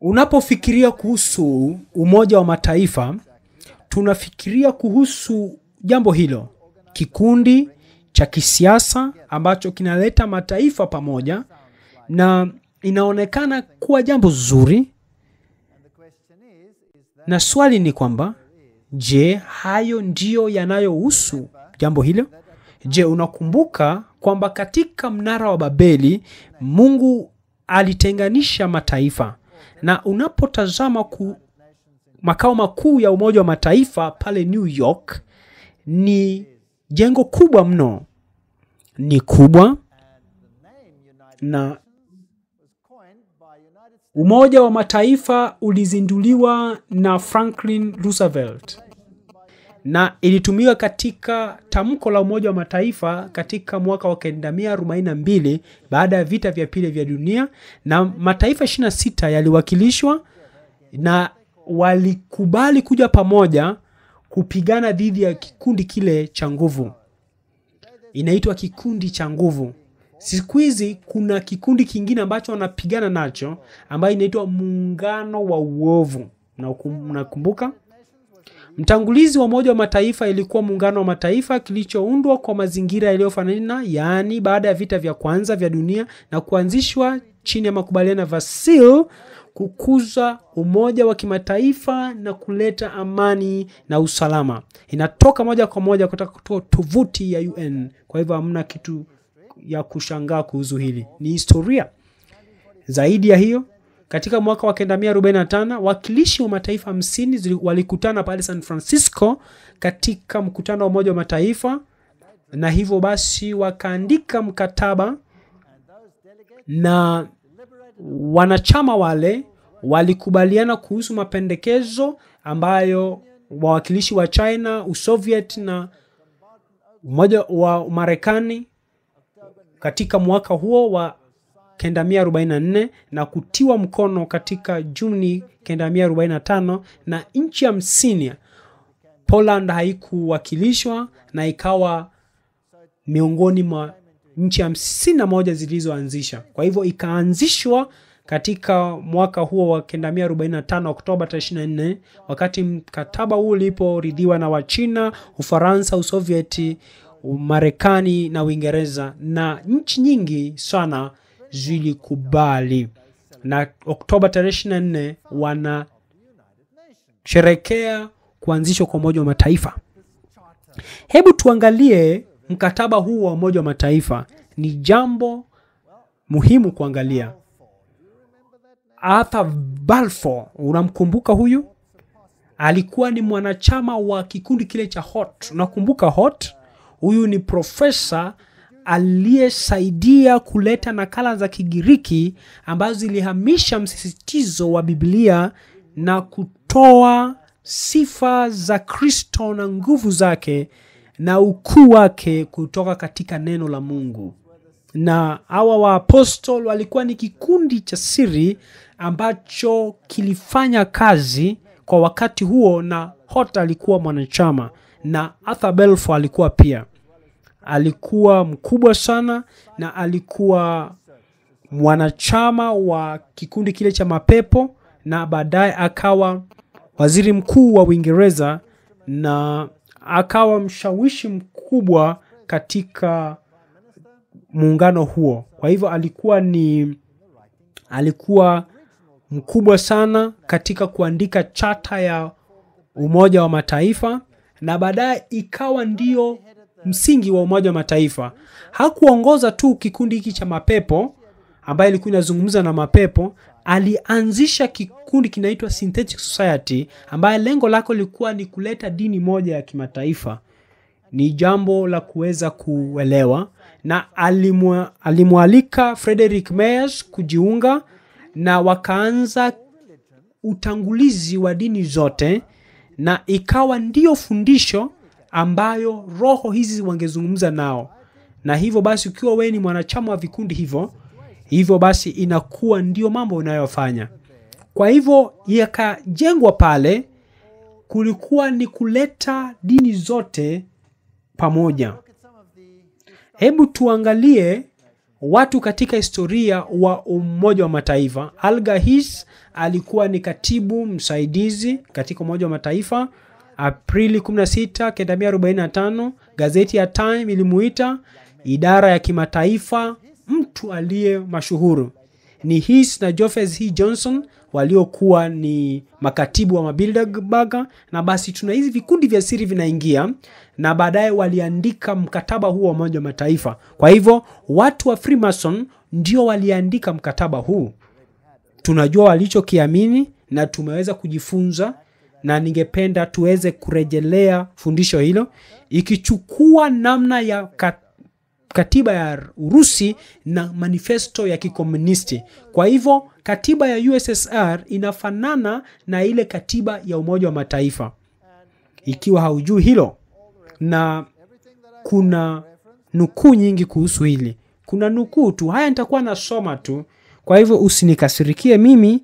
Unapofikiria kuhusu Umoja wa Mataifa, tunafikiria kuhusu jambo hilo, kikundi cha kisiasa ambacho kinaleta mataifa pamoja, na inaonekana kuwa jambo zuri, na swali ni kwamba je, hayo ndiyo yanayohusu jambo hilo? Je, unakumbuka kwamba katika mnara wa Babeli Mungu alitenganisha mataifa, na unapotazama ku makao makuu ya Umoja wa Mataifa pale New York ni jengo kubwa mno, ni kubwa na Umoja wa Mataifa ulizinduliwa na Franklin Roosevelt na ilitumiwa katika tamko la Umoja wa Mataifa katika mwaka wa 1942 baada ya vita vya pili vya dunia, na mataifa 26 yaliwakilishwa na walikubali kuja pamoja kupigana dhidi ya kikundi kile cha nguvu, inaitwa kikundi cha nguvu. Siku hizi kuna kikundi kingine ambacho wanapigana nacho ambayo inaitwa muungano wa uovu, na unakumbuka Mtangulizi wa Umoja wa Mataifa ilikuwa muungano wa mataifa kilichoundwa kwa mazingira yaliyofanana, yaani baada ya vita vya kwanza vya dunia na kuanzishwa chini ya makubaliano ya Versailles kukuza umoja wa kimataifa na kuleta amani na usalama. Inatoka moja kwa moja kutoka tovuti ya UN. Kwa hivyo hamna kitu ya kushangaa kuhusu hili, ni historia. Zaidi ya hiyo katika mwaka wa 1945 wakilishi wa mataifa 50 walikutana pale San Francisco katika mkutano wa Umoja wa Mataifa, na hivyo basi wakaandika mkataba, na wanachama wale walikubaliana kuhusu mapendekezo ambayo wawakilishi wa China, Usoviet na Umoja wa Marekani katika mwaka huo wa 1944 na kutiwa mkono katika Juni 1945 na nchi hamsini. Poland haikuwakilishwa na ikawa miongoni mwa nchi hamsini na moja zilizoanzisha. Kwa hivyo ikaanzishwa katika mwaka huo wa 1945 Oktoba 24, wakati mkataba huu uliporidhiwa na Wachina, Ufaransa, Usovieti, Marekani na Uingereza na nchi nyingi sana zilikubali, na Oktoba tarehe 24 wanasherekea kuanzishwa kwa Umoja wa Mataifa. Hebu tuangalie mkataba huu wa Umoja wa Mataifa, ni jambo muhimu kuangalia. Arthur Balfour, unamkumbuka huyu? Alikuwa ni mwanachama wa kikundi kile cha HOT. Unakumbuka HOT? Huyu ni profesa aliyesaidia kuleta nakala za Kigiriki ambazo zilihamisha msisitizo wa Biblia na kutoa sifa za Kristo na nguvu zake na ukuu wake kutoka katika neno la Mungu. Na hawa waapostol walikuwa ni kikundi cha siri ambacho kilifanya kazi kwa wakati huo, na Hot alikuwa mwanachama na Arthur Balfour alikuwa pia alikuwa mkubwa sana na alikuwa mwanachama wa kikundi kile cha mapepo na baadaye akawa waziri mkuu wa Uingereza na akawa mshawishi mkubwa katika muungano huo. Kwa hivyo alikuwa ni alikuwa mkubwa sana katika kuandika chata ya Umoja wa Mataifa na baadaye ikawa ndio msingi wa Umoja wa Mataifa. Hakuongoza tu kikundi hiki cha mapepo ambaye ilikuwa inazungumza na mapepo, alianzisha kikundi kinaitwa Synthetic Society ambaye lengo lako lilikuwa ni kuleta dini moja ya kimataifa. Ni jambo la kuweza kuelewa, na alimwalika Frederick Mayers kujiunga na wakaanza utangulizi wa dini zote na ikawa ndio fundisho ambayo roho hizi wangezungumza nao, na hivyo basi ukiwa wewe ni mwanachama wa vikundi hivyo hivyo basi inakuwa ndiyo mambo unayofanya. Kwa hivyo yakajengwa pale, kulikuwa ni kuleta dini zote pamoja. Hebu tuangalie watu katika historia wa Umoja wa Mataifa. alga his alikuwa ni katibu msaidizi katika Umoja wa Mataifa. Aprili 16, 1945 gazeti ya Time ilimuita idara ya kimataifa mtu aliye mashuhuru. Ni Hiss na Joseph H. Johnson waliokuwa ni makatibu wa Bilderberg, na basi tuna hizi vikundi vya siri vinaingia, na baadaye waliandika mkataba huo wa Umoja wa Mataifa. Kwa hivyo watu wa Freemason ndio waliandika mkataba huu. Tunajua walichokiamini na tumeweza kujifunza na ningependa tuweze kurejelea fundisho hilo ikichukua namna ya katiba ya Urusi na manifesto ya kikomunisti. Kwa hivyo katiba ya USSR inafanana na ile katiba ya Umoja wa Mataifa. Ikiwa haujui hilo, na kuna nukuu nyingi kuhusu hili, kuna nukuu tu, haya nitakuwa nasoma tu. Kwa hivyo usinikasirikie mimi.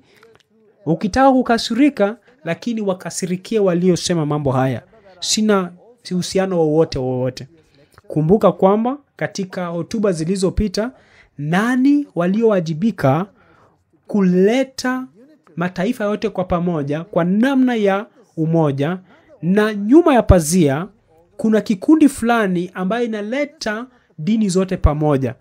Ukitaka kukasirika lakini wakasirikie waliosema mambo haya. Sina uhusiano wowote wowote. Kumbuka kwamba katika hotuba zilizopita, nani waliowajibika kuleta mataifa yote kwa pamoja kwa namna ya umoja, na nyuma ya pazia kuna kikundi fulani ambayo inaleta dini zote pamoja,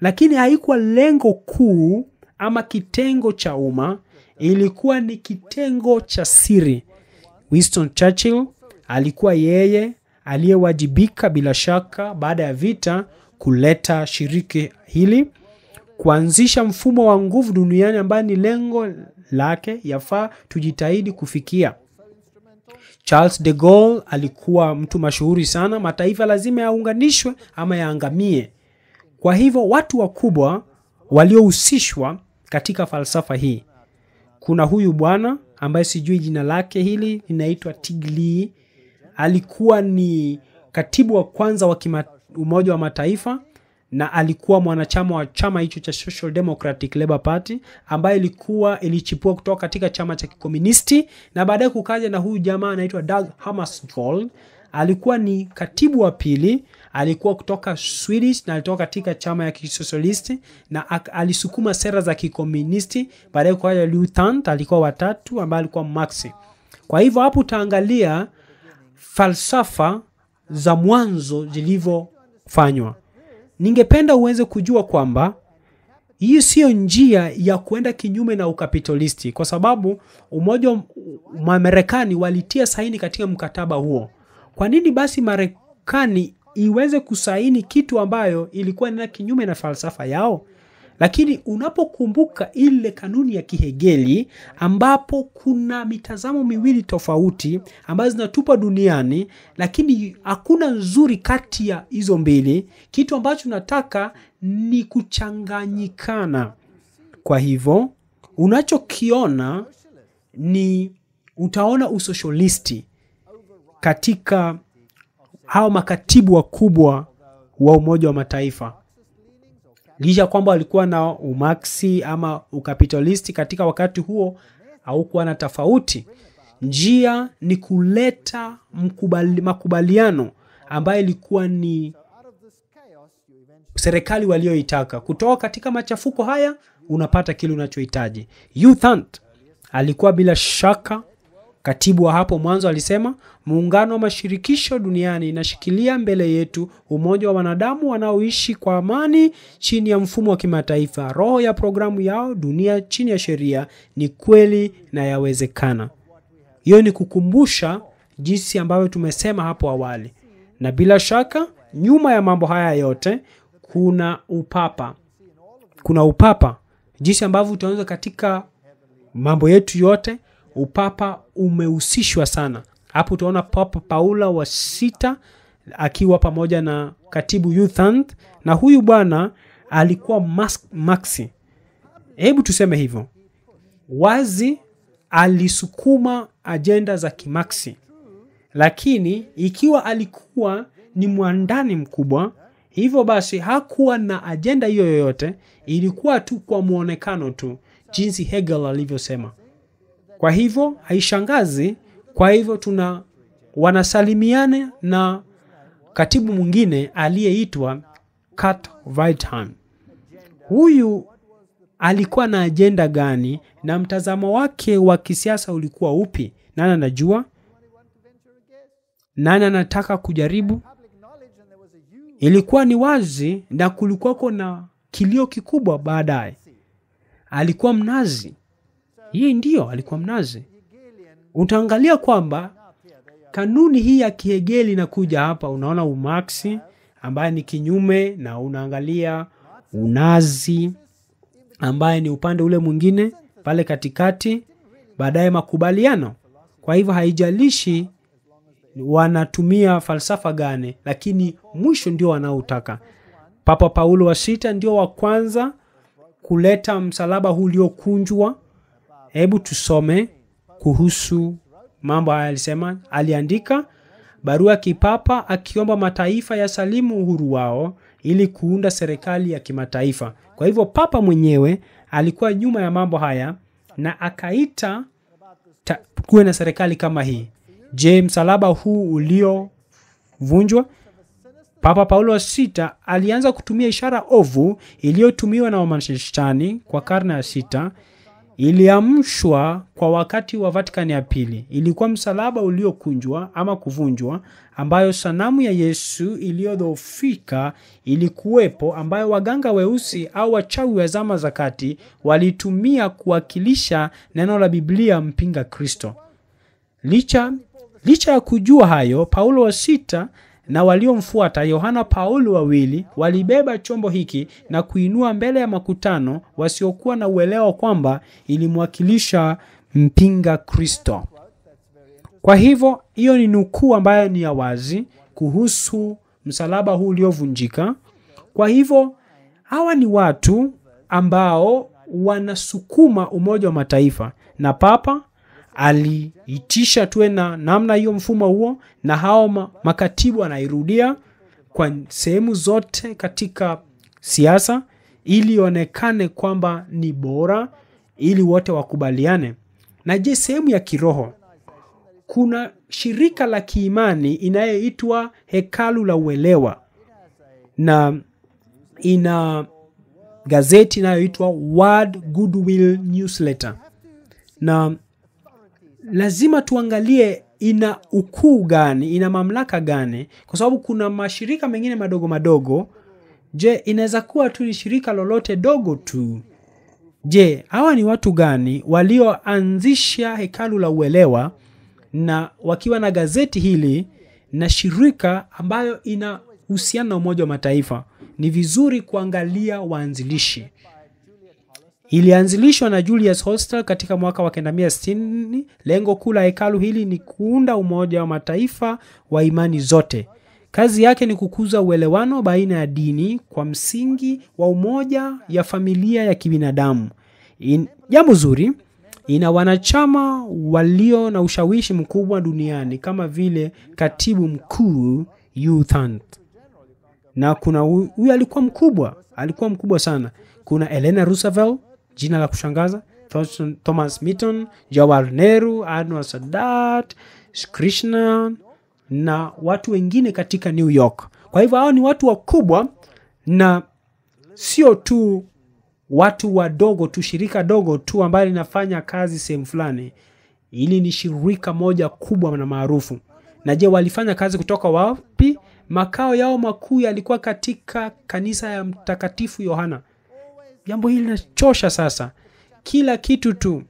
lakini haikuwa lengo kuu ama kitengo cha umma ilikuwa ni kitengo cha siri. Winston Churchill alikuwa yeye aliyewajibika bila shaka, baada ya vita, kuleta shiriki hili, kuanzisha mfumo wa nguvu duniani ambayo ni lengo lake yafaa tujitahidi kufikia. Charles de Gaulle alikuwa mtu mashuhuri sana, mataifa lazima yaunganishwe ama yaangamie. Kwa hivyo watu wakubwa waliohusishwa katika falsafa hii kuna huyu bwana ambaye sijui jina lake hili linaitwa Tigli, alikuwa ni katibu wa kwanza wa kima, Umoja wa Mataifa na alikuwa mwanachama wa chama hicho cha Social Democratic labor Party ambaye ilikuwa ilichipua kutoka katika chama cha kikomunisti, na baadaye kukaja na huyu jamaa anaitwa doug Hammarskjöld, alikuwa ni katibu wa pili alikuwa kutoka Swedish na alitoka katika chama ya kisosialisti na alisukuma sera za kikomunisti. Baadaye kwa Liu Thant, alikuwa watatu ambaye alikuwa Marx. Kwa hivyo hapo utaangalia falsafa za mwanzo zilivyofanywa. Ningependa uweze kujua kwamba hii siyo njia ya kuenda kinyume na ukapitalisti, kwa sababu umoja wa Marekani walitia saini katika mkataba huo. Kwa nini basi Marekani iweze kusaini kitu ambayo ilikuwa nena kinyume na falsafa yao lakini unapokumbuka ile kanuni ya kihegeli ambapo kuna mitazamo miwili tofauti ambazo zinatupa duniani lakini hakuna nzuri kati ya hizo mbili kitu ambacho nataka ni kuchanganyikana kwa hivyo unachokiona ni utaona usosholisti katika hawa makatibu wakubwa wa Umoja wa Mataifa licha kwamba walikuwa na umaksi ama ukapitalisti katika wakati huo, haukuwa na tofauti. Njia ni kuleta mkubali, makubaliano ambayo ilikuwa ni serikali walioitaka. Kutoka katika machafuko haya unapata kile unachohitaji. Youthant alikuwa bila shaka Katibu wa hapo mwanzo alisema muungano wa mashirikisho duniani inashikilia mbele yetu umoja wa wanadamu wanaoishi kwa amani chini ya mfumo wa kimataifa. Roho ya programu yao, dunia chini ya sheria, ni kweli na yawezekana. Hiyo ni kukumbusha jinsi ambavyo tumesema hapo awali, na bila shaka nyuma ya mambo haya yote kuna upapa, kuna upapa, jinsi ambavyo utaanza katika mambo yetu yote upapa umehusishwa sana. Hapo utaona Papa Paula wa sita akiwa pamoja na katibu Yuthand, na huyu bwana alikuwa mas, maxi, hebu tuseme hivyo wazi, alisukuma ajenda za kimaxi lakini ikiwa alikuwa ni mwandani mkubwa hivyo basi hakuwa na ajenda hiyo yoyote, ilikuwa tu kwa mwonekano tu, jinsi Hegel alivyosema. Kwa hivyo haishangazi. Kwa hivyo tuna wanasalimiane na katibu mwingine aliyeitwa kat Waldheim. Huyu alikuwa na ajenda gani na mtazamo wake wa kisiasa ulikuwa upi? Nani anajua? Nani anataka kujaribu? Ilikuwa ni wazi na kulikuwako na kilio kikubwa. Baadaye alikuwa mnazi yeye ndiyo alikuwa mnazi. Utaangalia kwamba kanuni hii ya kihegeli inakuja hapa, unaona umaksi ambaye ni kinyume na unaangalia unazi ambaye ni upande ule mwingine pale katikati, baadaye makubaliano. Kwa hivyo haijalishi wanatumia falsafa gani, lakini mwisho ndio wanaotaka. Papa Paulo wa sita ndio wa kwanza kuleta msalaba huu uliokunjwa Hebu tusome kuhusu mambo haya alisema. Aliandika barua kipapa akiomba mataifa ya salimu uhuru wao ili kuunda serikali ya kimataifa. Kwa hivyo papa mwenyewe alikuwa nyuma ya mambo haya na akaita kuwe na serikali kama hii. Je, msalaba huu uliovunjwa? Papa Paulo wa sita alianza kutumia ishara ovu iliyotumiwa na wamashishtani kwa karne ya sita iliamshwa kwa wakati wa Vatikani ya pili. Ilikuwa msalaba uliokunjwa ama kuvunjwa, ambayo sanamu ya Yesu iliyodhoofika ilikuwepo, ambayo waganga weusi au wachawi wa zama za kati walitumia kuwakilisha neno la Biblia mpinga Kristo. Licha licha ya kujua hayo, Paulo wa sita na waliomfuata Yohana Paulo wawili walibeba chombo hiki na kuinua mbele ya makutano wasiokuwa na uelewa kwamba ilimwakilisha mpinga Kristo. Kwa hivyo hiyo ni nukuu ambayo ni ya wazi kuhusu msalaba huu uliovunjika. Kwa hivyo hawa ni watu ambao wanasukuma Umoja wa Mataifa na Papa aliitisha tuwe na namna hiyo, mfumo huo, na hao makatibu anairudia kwa sehemu zote katika siasa, ili ionekane kwamba ni bora, ili wote wakubaliane. Na je, sehemu ya kiroho kuna shirika la kiimani inayoitwa Hekalu la Uelewa na ina gazeti inayoitwa Word Goodwill Newsletter, na lazima tuangalie ina ukuu gani, ina mamlaka gani, kwa sababu kuna mashirika mengine madogo madogo. Je, inaweza kuwa tu ni shirika lolote dogo tu? Je, hawa ni watu gani walioanzisha hekalu la uelewa na wakiwa na gazeti hili na shirika ambayo inahusiana na Umoja wa Mataifa? Ni vizuri kuangalia waanzilishi. Ilianzilishwa na Julius Hostel katika mwaka wa 1960. Lengo kuu la hekalu hili ni kuunda umoja wa mataifa wa imani zote. Kazi yake ni kukuza uelewano baina ya dini kwa msingi wa umoja ya familia ya kibinadamu. Jambo zuri, ina wanachama walio na ushawishi mkubwa duniani kama vile katibu mkuu U Thant, na kuna huyu alikuwa mkubwa, alikuwa mkubwa sana. Kuna Elena Roosevelt jina la kushangaza Thomas Mitton, jawar neru anwa Sadat, Krishna na watu wengine katika New York. Kwa hivyo hawa ni watu wakubwa na sio tu watu wadogo tu, shirika dogo tu ambayo linafanya kazi sehemu fulani. ili ni shirika moja kubwa na maarufu. Na je, walifanya kazi kutoka wapi? Makao yao makuu yalikuwa katika kanisa ya Mtakatifu Yohana jambo hili linachosha sasa kila kitu tu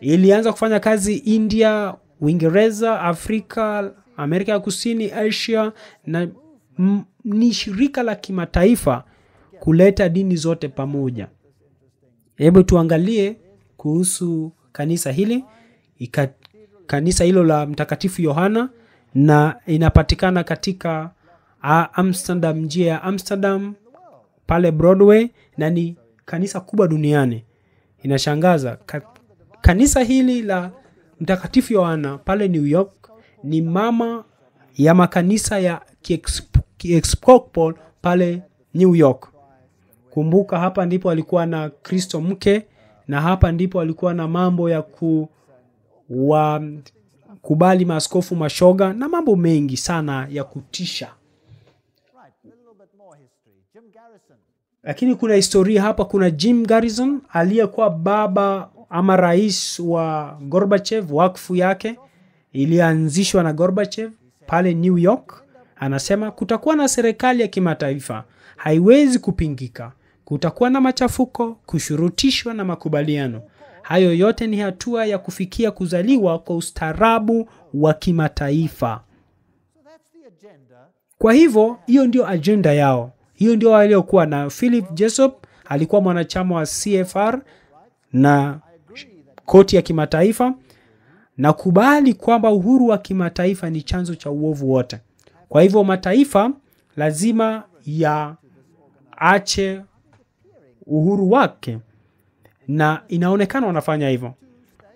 ilianza kufanya kazi india uingereza afrika amerika ya kusini asia na m, ni shirika la kimataifa kuleta dini zote pamoja hebu tuangalie kuhusu kanisa hili Ika, kanisa hilo la mtakatifu yohana na inapatikana katika amsterdam njia ya amsterdam pale broadway na ni kanisa kubwa duniani. Inashangaza ka, kanisa hili la Mtakatifu Yohana pale New York ni mama ya makanisa ya kiepskopal pale New York. Kumbuka, hapa ndipo alikuwa na Kristo mke, na hapa ndipo alikuwa na mambo ya ku wa kubali maaskofu mashoga na mambo mengi sana ya kutisha lakini kuna historia hapa kuna jim garrison aliyekuwa baba ama rais wa gorbachev wakfu yake ilianzishwa na gorbachev pale new york anasema kutakuwa na serikali ya kimataifa haiwezi kupingika kutakuwa na machafuko kushurutishwa na makubaliano hayo yote ni hatua ya kufikia kuzaliwa kwa ustaarabu wa kimataifa kwa hivyo hiyo ndio ajenda yao hiyo ndio aliyokuwa na Philip Jessop, alikuwa mwanachama wa CFR na koti ya kimataifa. Nakubali kwamba uhuru wa kimataifa ni chanzo cha uovu wote. Kwa hivyo mataifa lazima yaache uhuru wake, na inaonekana wanafanya hivyo.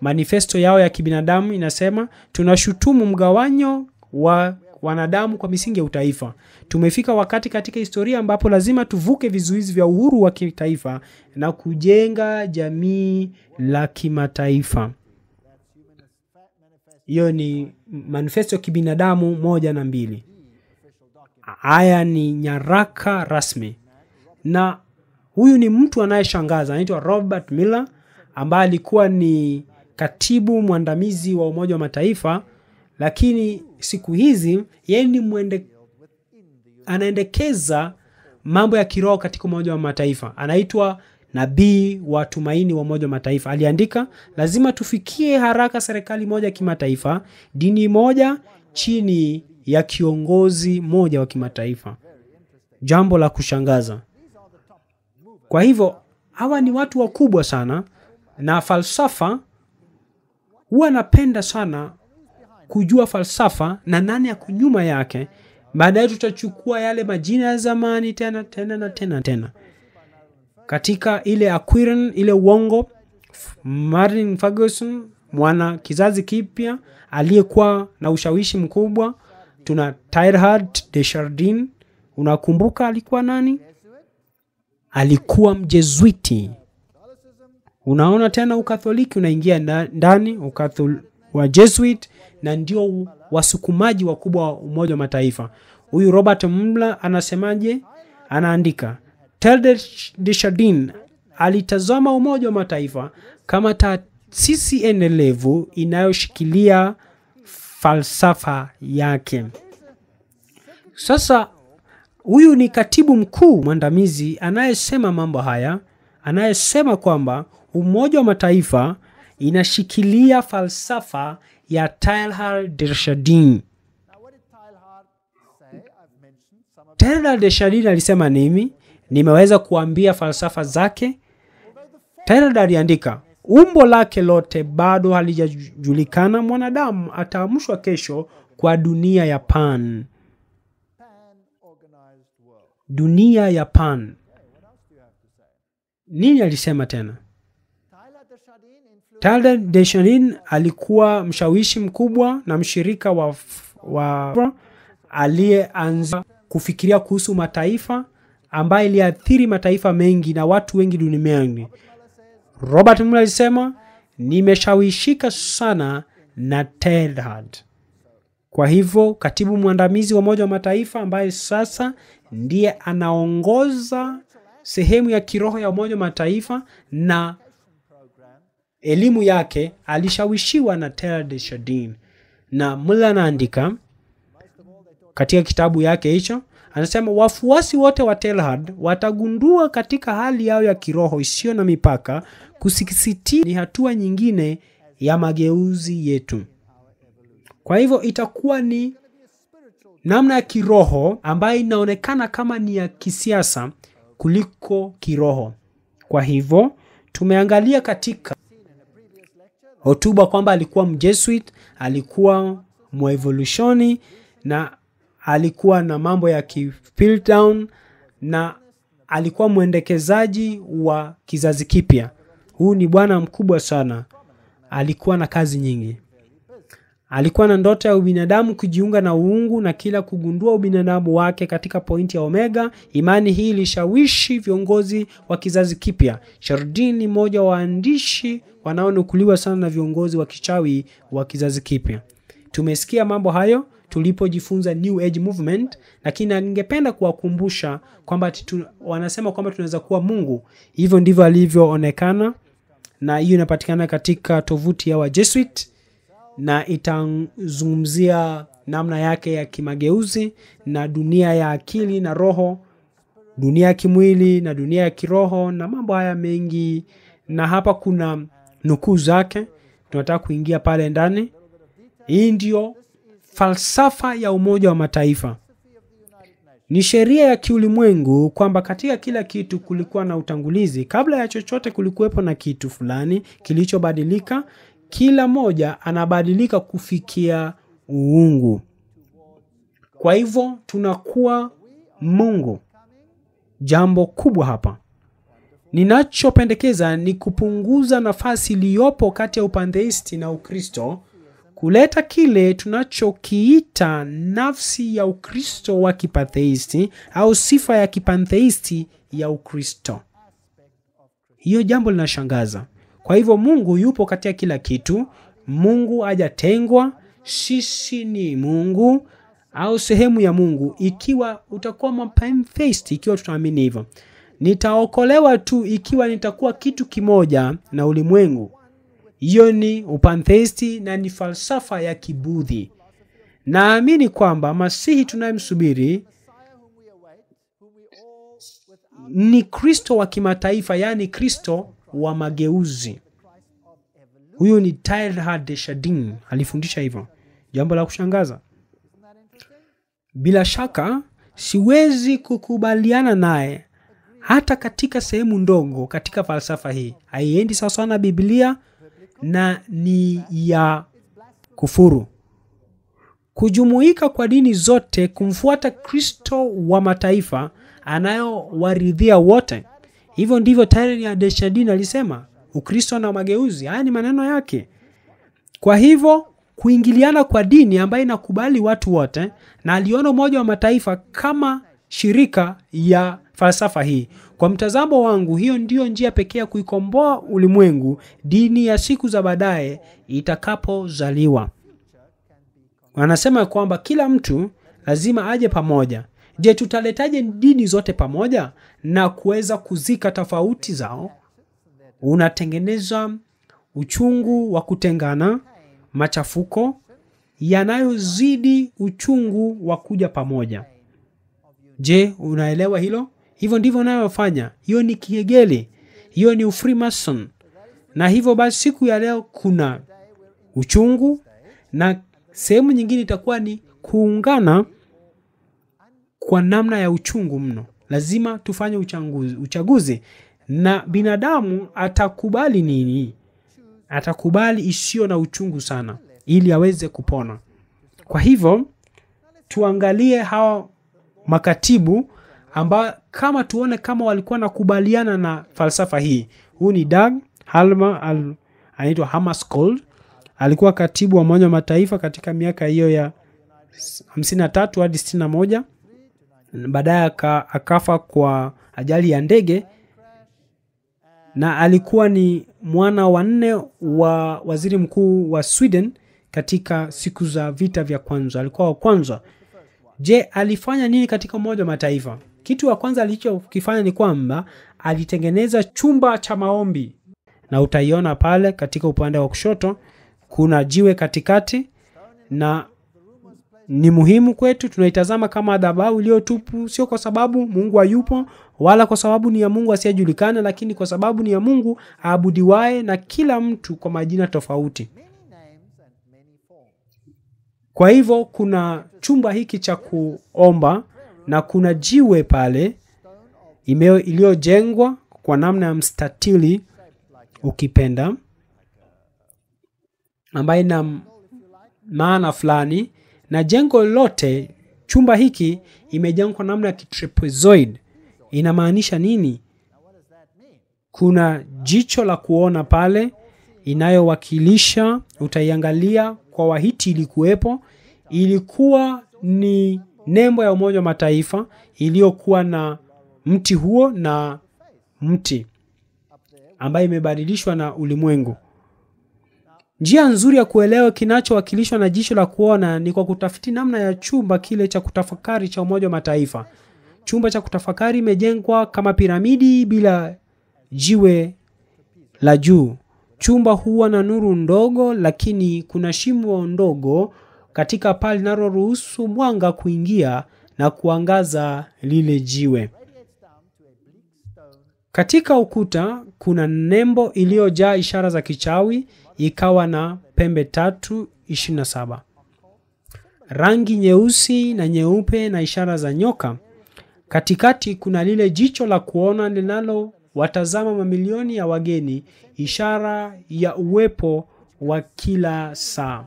Manifesto yao ya kibinadamu inasema tunashutumu mgawanyo wa wanadamu kwa misingi ya utaifa. Tumefika wakati katika historia ambapo lazima tuvuke vizuizi vya uhuru wa kitaifa na kujenga jamii la kimataifa. Hiyo ni manifesto ya kibinadamu moja na mbili. Haya ni nyaraka rasmi, na huyu ni mtu anayeshangaza, anaitwa Robert Miller ambaye alikuwa ni katibu mwandamizi wa Umoja wa Mataifa lakini siku hizi yeye ni mwende, anaendekeza mambo ya kiroho katika Umoja wa Mataifa, anaitwa nabii wa tumaini wa Umoja wa Mataifa. Aliandika, lazima tufikie haraka serikali moja ya kimataifa, dini moja chini ya kiongozi moja wa kimataifa. Jambo la kushangaza. Kwa hivyo hawa ni watu wakubwa sana, na falsafa huwa anapenda sana kujua falsafa na nani yako nyuma yake. Baadaye tutachukua yale majina ya zamani tena tena na tena tena katika ile Aquirin, ile uongo. Martin Ferguson, mwana kizazi kipya aliyekuwa na ushawishi mkubwa. Tuna Teilhard de Chardin, unakumbuka alikuwa nani? Alikuwa Mjezuiti. Unaona tena Ukatholiki unaingia ndani, ukatholiki wa Jesuit na ndio wasukumaji wakubwa wa Umoja wa Mataifa. Huyu Robert Mueller anasemaje? Anaandika, Telde de alitazama Umoja wa Mataifa kama taasisi endelevu inayoshikilia falsafa yake. Sasa huyu ni katibu mkuu mwandamizi anayesema mambo haya, anayesema kwamba Umoja wa Mataifa inashikilia falsafa ya Talhar Dershadin. Talhar Dershadin alisema nimi Nimeweza kuambia falsafa zake. Talhar aliandika, umbo lake lote bado halijajulikana. Mwanadamu ataamshwa kesho kwa dunia ya Pan, dunia ya Pan. Nini alisema tena? Talda Deschanin alikuwa mshawishi mkubwa na mshirika wa, wa aliyeanza kufikiria kuhusu mataifa ambaye iliathiri mataifa mengi na watu wengi duniani. Robert Mueller alisema, nimeshawishika sana na Tedhard. Kwa hivyo katibu mwandamizi wa Umoja wa Mataifa ambaye sasa ndiye anaongoza sehemu ya kiroho ya Umoja wa Mataifa na elimu yake alishawishiwa na tera de Chardin, na Muller anaandika katika kitabu yake hicho, anasema wafuasi wote wa Teilhard watagundua katika hali yao ya kiroho isiyo na mipaka kusikisitia ni hatua nyingine ya mageuzi yetu. Kwa hivyo itakuwa ni namna ya kiroho ambayo inaonekana kama ni ya kisiasa kuliko kiroho. Kwa hivyo tumeangalia katika hotuba kwamba alikuwa mjesuit, alikuwa mwaevolushoni na alikuwa na mambo ya Piltdown na alikuwa mwendekezaji wa kizazi kipya. huu ni bwana mkubwa sana, alikuwa na kazi nyingi. Alikuwa na ndoto ya ubinadamu kujiunga na uungu na kila kugundua ubinadamu wake katika pointi ya Omega. Imani hii ilishawishi viongozi wa kizazi kipya. shardin ni mmoja wa waandishi wanaonukuliwa sana na viongozi wa kichawi wa kizazi kipya. Tumesikia mambo hayo tulipojifunza New Age Movement, lakini ningependa kuwakumbusha kwamba wanasema kwamba tunaweza kuwa Mungu. Hivyo ndivyo alivyoonekana, na hiyo inapatikana katika tovuti ya Wajesuit na itazungumzia namna yake ya kimageuzi na dunia ya akili na roho, dunia ya kimwili na dunia ya kiroho na mambo haya mengi, na hapa kuna nukuu zake, tunataka kuingia pale ndani. Hii ndiyo falsafa ya Umoja wa Mataifa. Ni sheria ya kiulimwengu kwamba katika kila kitu kulikuwa na utangulizi. Kabla ya chochote kulikuwepo na kitu fulani kilichobadilika kila moja anabadilika kufikia uungu. Kwa hivyo tunakuwa Mungu. Jambo kubwa hapa ninachopendekeza ni kupunguza nafasi iliyopo kati ya upandeisti na Ukristo, kuleta kile tunachokiita nafsi ya Ukristo wa kipantheisti au sifa ya kipantheisti ya Ukristo. Hiyo jambo linashangaza. Kwa hivyo Mungu yupo kati ya kila kitu, Mungu hajatengwa. Sisi ni Mungu au sehemu ya Mungu, ikiwa utakuwa mpamfest, ikiwa tutaamini hivyo. Nitaokolewa tu ikiwa nitakuwa kitu kimoja na ulimwengu. Hiyo ni upantheisti na ni falsafa ya Kibudhi. Naamini kwamba Masihi tunayemsubiri ni Kristo wa kimataifa, yaani Kristo wa mageuzi. Huyu ni Teilhard Chardin alifundisha hivyo. Jambo la kushangaza. Bila shaka siwezi kukubaliana naye hata katika sehemu ndogo katika falsafa hii. Haiendi sawasawa na Biblia na ni ya kufuru. Kujumuika kwa dini zote kumfuata Kristo wa mataifa anayowaridhia wote Hivyo ndivyo tayari de alisema, Ukristo na mageuzi. Haya ni maneno yake. Kwa hivyo kuingiliana kwa dini ambayo inakubali watu wote, na aliona Umoja wa Mataifa kama shirika ya falsafa hii. Kwa mtazamo wangu, hiyo ndiyo njia pekee ya kuikomboa ulimwengu dini ya siku za baadaye itakapozaliwa. Wanasema kwamba kila mtu lazima aje pamoja Je, tutaletaje dini zote pamoja na kuweza kuzika tofauti zao? Unatengeneza uchungu wa kutengana, machafuko yanayozidi uchungu wa kuja pamoja. Je, unaelewa hilo? Hivyo ndivyo unayofanya. Hiyo ni kiegeli, hiyo ni ufreemason. Na hivyo basi, siku ya leo kuna uchungu, na sehemu nyingine itakuwa ni kuungana kwa namna ya uchungu mno. Lazima tufanye uchanguzi, uchaguzi na binadamu atakubali nini? Atakubali isiyo na uchungu sana ili aweze kupona. Kwa hivyo tuangalie hawa makatibu ambao kama tuone kama walikuwa nakubaliana na falsafa hii. Huu ni Dag Halma al, anaitwa Hammarskjöld, alikuwa katibu wa Umoja wa Mataifa katika miaka hiyo ya 53 hadi 61 baadaye akafa kwa ajali ya ndege na alikuwa ni mwana wa nne wa waziri mkuu wa Sweden katika siku za vita vya kwanza, alikuwa wa kwanza. Je, alifanya nini katika Umoja wa Mataifa? Kitu wa kwanza alichokifanya ni kwamba alitengeneza chumba cha maombi, na utaiona pale katika upande wa kushoto kuna jiwe katikati na ni muhimu kwetu tunaitazama kama dhabau iliyotupu sio kwa sababu mungu hayupo wala kwa sababu ni ya mungu asiyejulikana lakini kwa sababu ni ya mungu aabudiwaye na kila mtu kwa majina tofauti kwa hivyo kuna chumba hiki cha kuomba na kuna jiwe pale iliyojengwa kwa namna ya mstatili ukipenda ambaye ina maana fulani na jengo lote, chumba hiki imejengwa kwa namna ya kitrapezoid. Inamaanisha nini? Kuna jicho la kuona pale inayowakilisha, utaiangalia kwa Wahiti ilikuwepo, ilikuwa ni nembo ya Umoja wa Mataifa iliyokuwa na mti huo na mti ambayo imebadilishwa na ulimwengu. Njia nzuri ya kuelewa kinachowakilishwa na jicho la kuona ni kwa kutafiti namna ya chumba kile cha kutafakari cha Umoja wa Mataifa. Chumba cha kutafakari imejengwa kama piramidi bila jiwe la juu. Chumba huwa na nuru ndogo, lakini kuna shimo ndogo katika paa linaloruhusu mwanga kuingia na kuangaza lile jiwe. Katika ukuta kuna nembo iliyojaa ishara za kichawi ikawa na pembe tatu 27. Rangi nyeusi na nyeupe na ishara za nyoka. Katikati kuna lile jicho la kuona linalo watazama mamilioni ya wageni, ishara ya uwepo wa kila saa.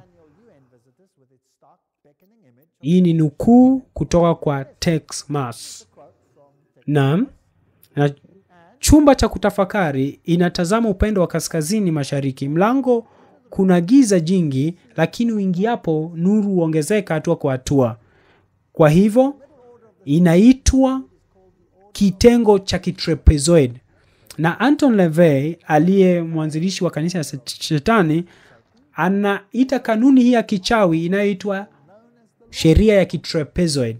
Hii ni nukuu kutoka kwa Tex Mas. Naam, Chumba cha kutafakari inatazama upendo wa kaskazini mashariki. Mlango kuna giza jingi, lakini uingiapo nuru huongezeka hatua kwa hatua. Kwa hivyo inaitwa kitengo cha kitrepezoid, na Anton levey aliye mwanzilishi wa kanisa ya Shetani anaita kanuni hii ya kichawi inayoitwa sheria ya kitrepezoid.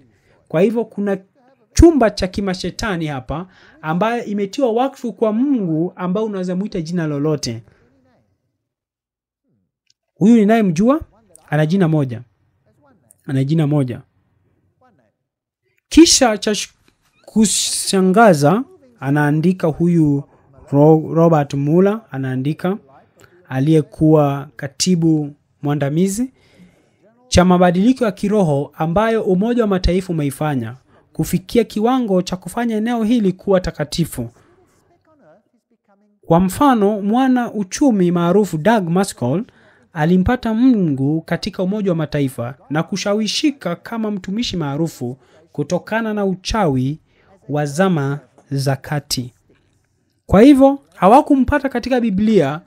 Kwa hivyo kuna chumba cha kimashetani hapa ambayo imetiwa wakfu kwa Mungu ambao unaweza muita jina lolote. Huyu ninayemjua ana jina moja, ana jina moja. Kisha cha kushangaza, anaandika huyu Robert Mueller, anaandika aliyekuwa katibu mwandamizi cha mabadiliko ya kiroho ambayo Umoja wa Mataifa umeifanya kufikia kiwango cha kufanya eneo hili kuwa takatifu. Kwa mfano, mwana uchumi maarufu Doug Maskell alimpata Mungu katika Umoja wa Mataifa na kushawishika kama mtumishi maarufu kutokana na uchawi wa zama za kati. Kwa hivyo hawakumpata katika Biblia,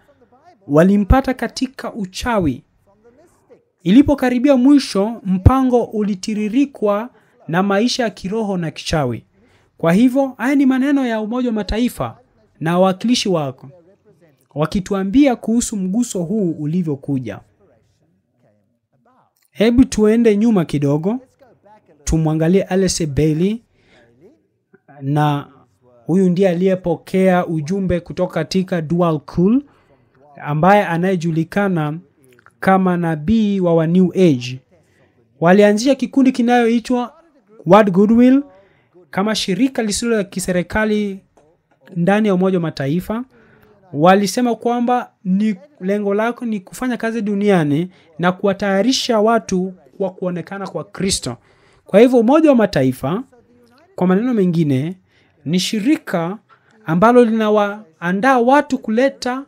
walimpata katika uchawi. Ilipokaribia mwisho, mpango ulitiririkwa na maisha ya kiroho na kichawi. Kwa hivyo haya ni maneno ya Umoja wa Mataifa na wawakilishi wako wakituambia kuhusu mguso huu ulivyokuja. Hebu tuende nyuma kidogo, tumwangalie Alice Bailey, na huyu ndiye aliyepokea ujumbe kutoka katika Dual Cool, ambaye anayejulikana kama nabii wa wa New Age. Walianzisha kikundi kinayoitwa World Goodwill kama shirika lisilo la kiserikali ndani ya Umoja wa Mataifa walisema kwamba ni lengo lako ni kufanya kazi duniani na kuwatayarisha watu kwa kuonekana kwa Kristo. Kwa hivyo Umoja wa Mataifa, kwa maneno mengine, ni shirika ambalo linawaandaa watu kuleta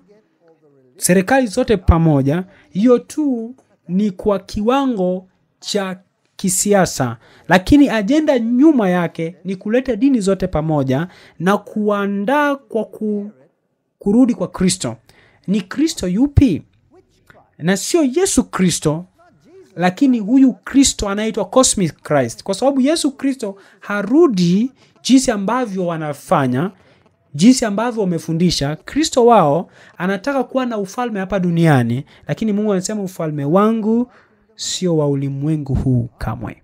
serikali zote pamoja. Hiyo tu ni kwa kiwango cha kisiasa, lakini ajenda nyuma yake ni kuleta dini zote pamoja na kuandaa kwa ku, kurudi kwa Kristo. Ni Kristo yupi? Na sio Yesu Kristo, lakini huyu Kristo anaitwa Cosmic Christ, kwa sababu Yesu Kristo harudi jinsi ambavyo wanafanya jinsi ambavyo wamefundisha Kristo wao anataka kuwa na ufalme hapa duniani, lakini Mungu anasema ufalme wangu sio wa ulimwengu huu kamwe.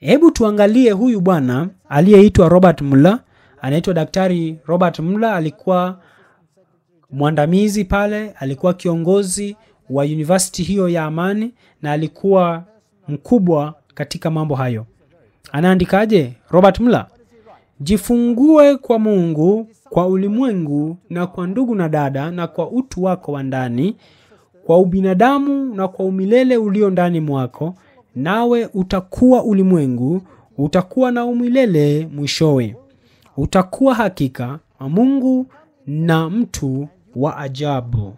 Hebu tuangalie huyu bwana aliyeitwa Robert Muller, anaitwa Daktari Robert Muller, alikuwa mwandamizi pale, alikuwa kiongozi wa university hiyo ya amani na alikuwa mkubwa katika mambo hayo. Anaandikaje Robert Muller? Jifungue kwa Mungu, kwa ulimwengu na kwa ndugu na dada na kwa utu wako wa ndani kwa ubinadamu na kwa umilele ulio ndani mwako, nawe utakuwa ulimwengu, utakuwa na umilele mwishowe, utakuwa hakika wa Mungu na mtu wa ajabu.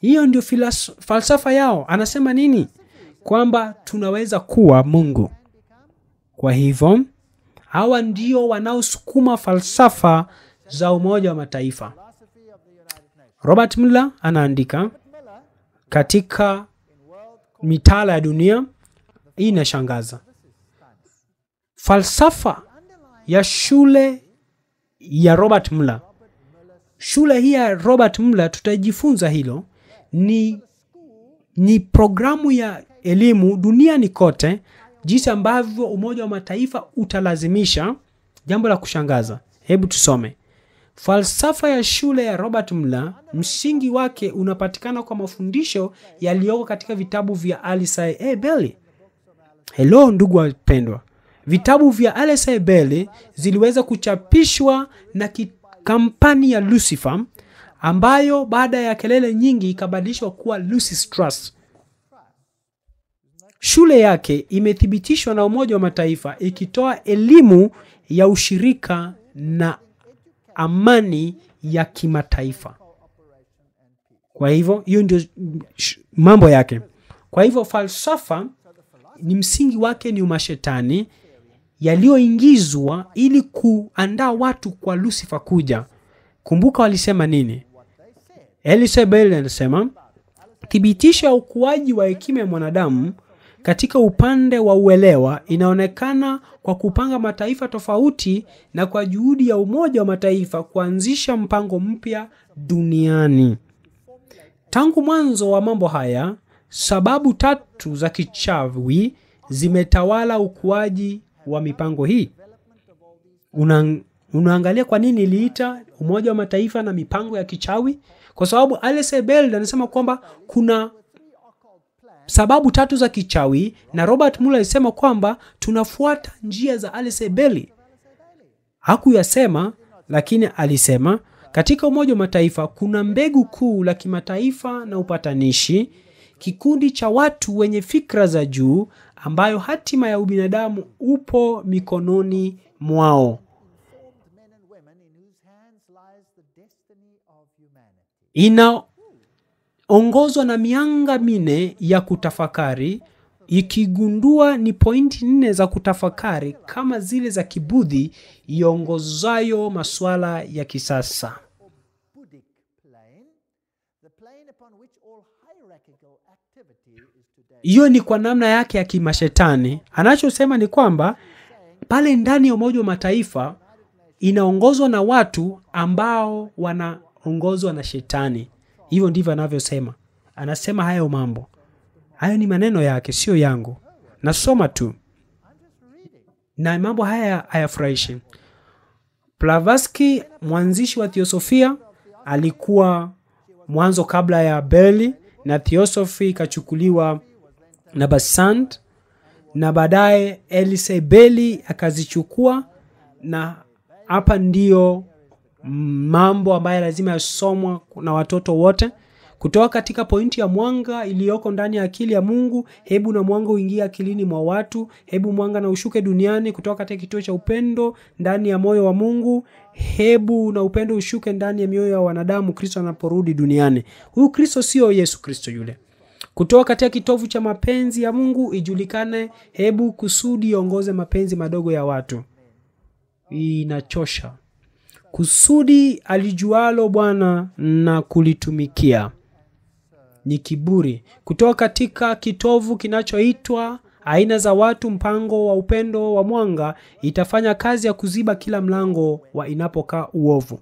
Hiyo ndio falsafa yao. Anasema nini? Kwamba tunaweza kuwa Mungu. Kwa hivyo hawa ndio wanaosukuma falsafa za Umoja wa Mataifa. Robert Mueller anaandika katika Mitaala ya Dunia. Hii inashangaza. Falsafa ya shule ya Robert Mueller, shule hii ya Robert Mueller, tutajifunza hilo ni, ni programu ya elimu duniani kote jinsi ambavyo Umoja wa Mataifa utalazimisha jambo la kushangaza. Hebu tusome. Falsafa ya shule ya Robert Mla. msingi wake unapatikana kwa mafundisho yaliyoko katika vitabu vya Alisai Ebeli. Hello ndugu wapendwa, vitabu vya Alisai Ebeli ziliweza kuchapishwa na kampani ya Lucifer ambayo baada ya kelele nyingi ikabadilishwa kuwa Lucis Trust Shule yake imethibitishwa na Umoja wa Mataifa ikitoa elimu ya ushirika na amani ya kimataifa. Kwa hivyo hiyo ndio mambo yake. Kwa hivyo falsafa ni msingi wake ni umashetani yaliyoingizwa ili kuandaa watu kwa Lucifer kuja. Kumbuka walisema nini? Elisabeth anasema thibitisha ukuaji wa hekima ya mwanadamu katika upande wa uelewa, inaonekana kwa kupanga mataifa tofauti na kwa juhudi ya Umoja wa Mataifa kuanzisha mpango mpya duniani. Tangu mwanzo wa mambo haya, sababu tatu za kichawi zimetawala ukuaji wa mipango hii. Una, unaangalia kwa nini iliita Umoja wa Mataifa na mipango ya kichawi? Kwa sababu Alice Bell anasema kwamba kuna sababu tatu za kichawi, na Robert Mueller alisema kwamba tunafuata njia za Alice Bailey. Hakuyasema, lakini alisema katika Umoja wa Mataifa kuna mbegu kuu la kimataifa na upatanishi, kikundi cha watu wenye fikra za juu ambayo hatima ya ubinadamu upo mikononi mwao. Ina ongozwa na mianga mine ya kutafakari ikigundua ni pointi nne za kutafakari kama zile za kibudhi iongozayo masuala ya kisasa hiyo ni kwa namna yake ya kimashetani anachosema ni kwamba pale ndani ya umoja wa mataifa inaongozwa na watu ambao wanaongozwa na shetani Hivyo ndivyo anavyosema, anasema hayo mambo. Hayo ni maneno yake, sio yangu, nasoma tu, na mambo haya hayafurahishi. plavaski mwanzishi wa Theosofia, alikuwa mwanzo kabla ya beli na Theosophy ikachukuliwa na Besant na baadaye Elise Beli akazichukua, na hapa ndio mambo ambayo lazima yasomwa na watoto wote kutoka katika pointi ya mwanga iliyoko ndani ya akili ya Mungu. Hebu na mwanga uingie akilini mwa watu, hebu mwanga na ushuke duniani kutoka katika kituo cha upendo ndani ya moyo wa Mungu. Hebu na upendo ushuke ndani ya mioyo ya wanadamu Kristo anaporudi duniani. Huyu Kristo sio Yesu Kristo yule kutoka katika kitovu cha mapenzi ya Mungu ijulikane. Hebu kusudi iongoze mapenzi madogo ya watu, inachosha kusudi alijualo Bwana na kulitumikia ni kiburi kutoka katika kitovu kinachoitwa aina za watu. Mpango wa upendo wa mwanga itafanya kazi ya kuziba kila mlango wa inapokaa uovu.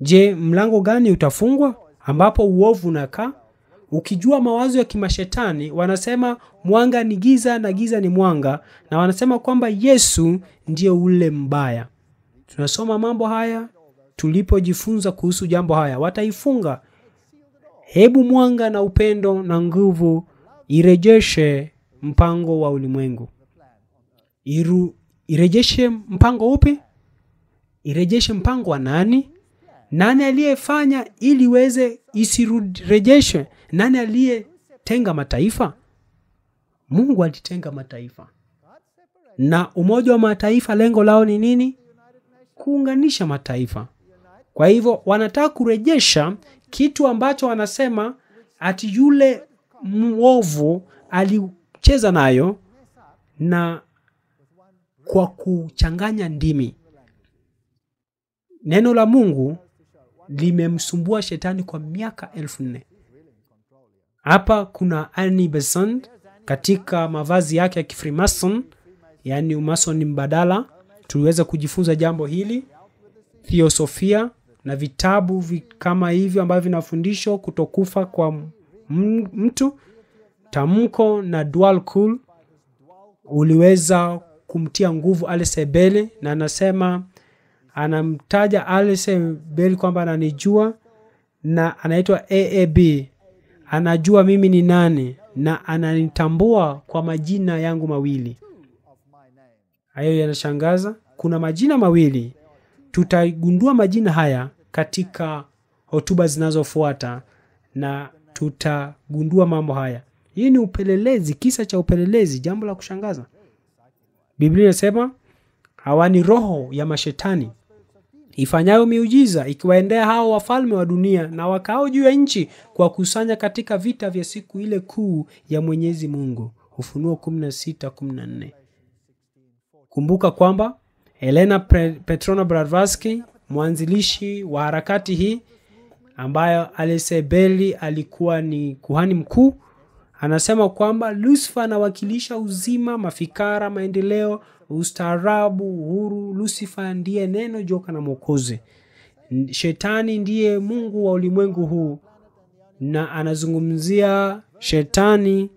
Je, mlango gani utafungwa ambapo uovu unakaa? Ukijua mawazo ya kimashetani, wanasema mwanga ni giza na giza ni mwanga, na wanasema kwamba Yesu ndiye ule mbaya tunasoma mambo haya tulipojifunza kuhusu jambo haya, wataifunga. Hebu mwanga na upendo na nguvu irejeshe mpango wa ulimwengu. Iru, irejeshe mpango upi? Irejeshe mpango wa nani? Nani aliyefanya ili iweze isirejeshwe? Nani aliyetenga mataifa? Mungu alitenga mataifa na Umoja wa Mataifa lengo lao ni nini? kuunganisha mataifa. Kwa hivyo wanataka kurejesha kitu ambacho wanasema ati yule mwovu alicheza nayo na kwa kuchanganya ndimi. Neno la Mungu limemsumbua shetani kwa miaka elfu nne. Hapa kuna Annie Besant katika mavazi yake ya Kifrimason, yaani umasoni mbadala tuliweza kujifunza jambo hili, thiosofia na vitabu kama hivyo ambavyo vinafundishwa kutokufa kwa mtu. Tamko na dual cool uliweza kumtia nguvu Ali bele na anasema anamtaja Ali bele kwamba ananijua na anaitwa AAB, anajua mimi ni nani na ananitambua kwa majina yangu mawili. Hayo yanashangaza. Kuna majina mawili, tutagundua majina haya katika hotuba zinazofuata na tutagundua mambo haya. Hii ni upelelezi, kisa cha upelelezi, jambo la kushangaza. Biblia inasema hawani roho ya mashetani ifanyayo miujiza ikiwaendea hao wafalme wa dunia na wakao juu ya nchi kwa kusanya katika vita vya siku ile kuu ya Mwenyezi Mungu. Ufunuo 16:14. Kumbuka kwamba Helena Petrona bravaski mwanzilishi wa harakati hii ambayo alisebeli alikuwa ni kuhani mkuu, anasema kwamba Lucifer anawakilisha uzima, mafikara, maendeleo, ustaarabu, uhuru. Lucifer ndiye neno, joka na mwokozi. Shetani ndiye mungu wa ulimwengu huu, na anazungumzia shetani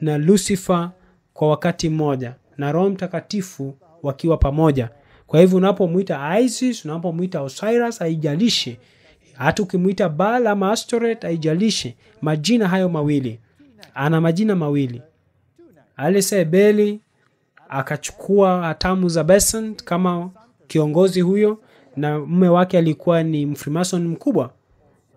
na Lucifer kwa wakati mmoja na Roho Mtakatifu wakiwa pamoja. Kwa hivyo unapomwita Isis, unapomwita Osiris, aijalishe hata ukimwita bal ama Astoret, aijalishe majina hayo mawili. Ana majina mawili, Alisebeli akachukua hatamu za Besant kama kiongozi huyo, na mume wake alikuwa ni Mfrimason mkubwa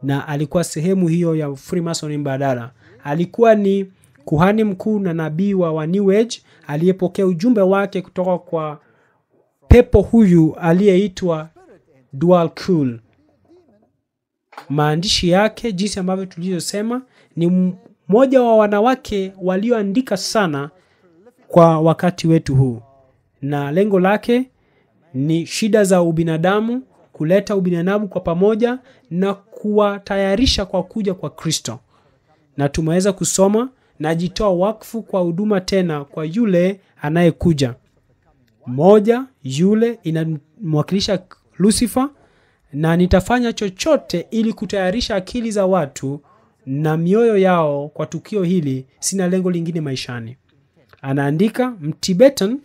na alikuwa sehemu hiyo ya frimason mbadala. Alikuwa ni kuhani mkuu na nabii wa New Age aliyepokea ujumbe wake kutoka kwa pepo huyu aliyeitwa Dual Cool. Maandishi yake jinsi ambavyo tulivyosema, ni mmoja wa wanawake walioandika sana kwa wakati wetu huu, na lengo lake ni shida za ubinadamu, kuleta ubinadamu kwa pamoja na kuwatayarisha kwa kuja kwa Kristo, na tumeweza kusoma najitoa wakfu kwa huduma tena kwa yule anayekuja. Moja, yule inamwakilisha Lucifer, na nitafanya chochote ili kutayarisha akili za watu na mioyo yao kwa tukio hili. Sina lengo lingine maishani. Anaandika Mtibetan,